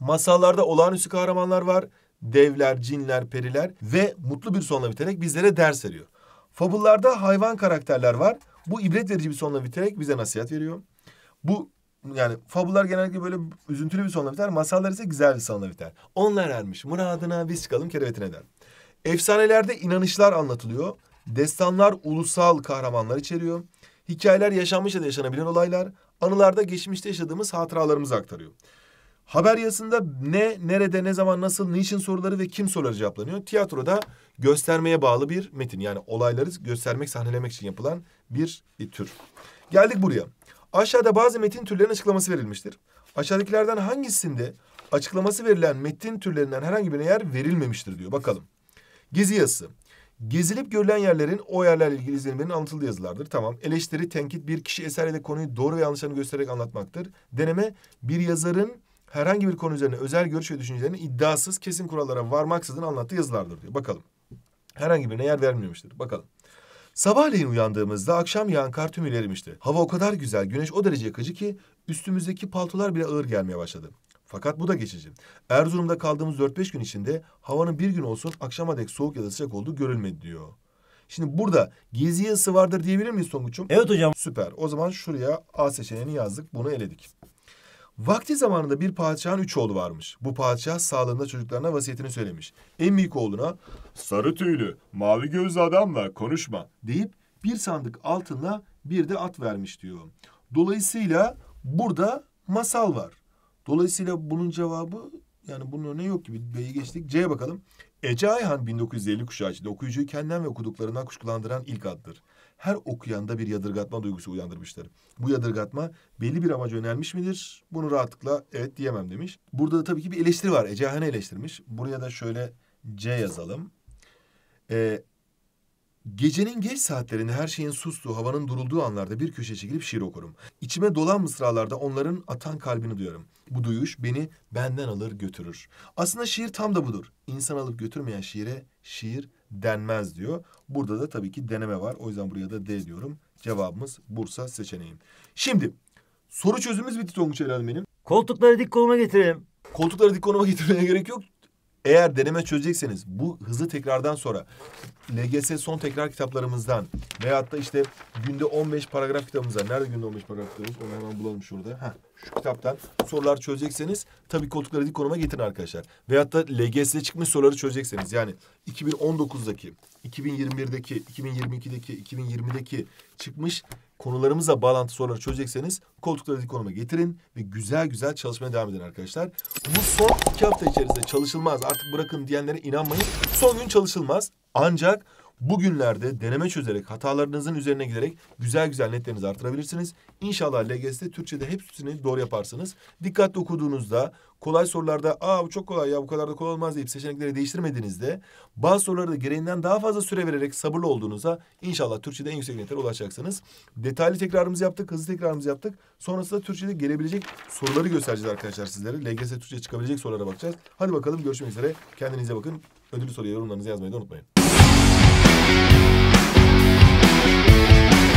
Masallarda olağanüstü kahramanlar var. Devler, cinler, periler ve mutlu bir sonla biterek bizlere ders veriyor. Fabullarda hayvan karakterler var. Bu ibret verici bir sonla biterek bize nasihat veriyor. Bu yani fabullar genellikle böyle üzüntülü bir sonla biter. Masallar ise güzel bir sonla biter. Onlar ermiş. Muradına biz çıkalım kerevetine der. Efsanelerde inanışlar anlatılıyor. Destanlar ulusal kahramanlar içeriyor. Hikayeler yaşanmış ya da yaşanabilen olaylar. Anılarda geçmişte yaşadığımız hatıralarımızı aktarıyor. Haber yazısında ne, nerede, ne zaman, nasıl, niçin soruları ve kim soruları cevaplanıyor. Tiyatroda göstermeye bağlı bir metin. Yani olayları göstermek, sahnelemek için yapılan bir, bir tür. Geldik buraya. Aşağıda bazı metin türlerinin açıklaması verilmiştir. Aşağıdakilerden hangisinde açıklaması verilen metin türlerinden herhangi birine yer verilmemiştir diyor. Bakalım. Gezi yazısı. Gezilip görülen yerlerin o yerlerle ilgili izlenimlerin anlatıldığı yazılardır. Tamam. Eleştiri, tenkit bir kişi eser ya konuyu doğru ve yanlışlarını göstererek anlatmaktır. Deneme bir yazarın herhangi bir konu üzerine özel görüş ve düşüncelerini iddiasız kesin kurallara varmaksızın anlattığı yazılardır diyor. Bakalım. Herhangi birine yer vermiyormuştur. Bakalım. Sabahleyin uyandığımızda akşam yağan kar tümü ilerimişti. Hava o kadar güzel, güneş o derece yakıcı ki üstümüzdeki paltolar bile ağır gelmeye başladı. Fakat bu da geçici. Erzurum'da kaldığımız 4-5 gün içinde havanın bir gün olsun akşama dek soğuk ya da sıcak olduğu görülmedi diyor. Şimdi burada geziye ısı vardır diyebilir miyiz Tonguç'um? Evet hocam. Süper. O zaman şuraya A seçeneğini yazdık. Bunu eledik. Vakti zamanında bir padişahın üç oğlu varmış. Bu padişah sağlığında çocuklarına vasiyetini söylemiş. En büyük oğluna sarı tüylü, mavi gözlü adamla konuşma deyip bir sandık altınla bir de at vermiş diyor. Dolayısıyla burada masal var. Dolayısıyla bunun cevabı yani bunun örneği yok gibi. B'yi geçtik. C'ye bakalım. Ece Ayhan 1950 kuşağı içinde okuyucuyu kendinden ve okuduklarından kuşkulandıran ilk addır. Her okuyanda bir yadırgatma duygusu uyandırmıştır. Bu yadırgatma belli bir amaca yönelmiş midir? Bunu rahatlıkla evet diyemem demiş. Burada da tabii ki bir eleştiri var. Ece Ayhan'ı eleştirmiş. Buraya da şöyle C yazalım. Ee, Gecenin geç saatlerinde her şeyin sustuğu, havanın durulduğu anlarda bir köşeye çekilip şiir okurum. İçime dolan mısralarda onların atan kalbini duyarım. Bu duyuş beni benden alır götürür. Aslında şiir tam da budur. İnsan alıp götürmeyen şiire şiir denmez diyor. Burada da tabii ki deneme var. O yüzden buraya da D diyorum. Cevabımız Bursa seçeneğim. Şimdi soru çözümümüz bitti Tonguç Helal benim. Koltukları dik konuma getirelim. Koltukları dik konuma getirmeye gerek yok. Eğer deneme çözecekseniz bu hızlı tekrardan sonra LGS son tekrar kitaplarımızdan veyahut da işte günde 15 paragraf kitabımızdan. Nerede günde 15 paragraf kitabımız? Onu hemen bulalım şurada. Heh, şu kitaptan sorular çözecekseniz tabii koltukları dik konuma getirin arkadaşlar. Veyahut da LGS'de çıkmış soruları çözecekseniz. Yani 2019'daki, 2021'deki, 2022'deki, 2020'deki çıkmış konularımızla bağlantı soruları çözecekseniz koltukları dik konuma getirin ve güzel güzel çalışmaya devam edin arkadaşlar. Bu son iki hafta içerisinde çalışılmaz artık bırakın diyenlere inanmayın. Son gün çalışılmaz ancak Bugünlerde deneme çözerek, hatalarınızın üzerine giderek güzel güzel netlerinizi artırabilirsiniz. İnşallah LGS'de Türkçe'de hepsini doğru yaparsınız. Dikkatli okuduğunuzda, kolay sorularda ''Aa bu çok kolay ya bu kadar da kolay olmaz'' deyip seçenekleri değiştirmediğinizde bazı sorularda gereğinden daha fazla süre vererek sabırlı olduğunuzda inşallah Türkçe'de en yüksek netlere ulaşacaksınız. Detaylı tekrarımızı yaptık, hızlı tekrarımızı yaptık. Sonrasında Türkçe'de gelebilecek soruları göstereceğiz arkadaşlar sizlere. LGS Türkçe çıkabilecek sorulara bakacağız. Hadi bakalım görüşmek üzere. Kendinize bakın. Ödülü soruyu yorumlarınızı yazmayı da unutmayın. Thank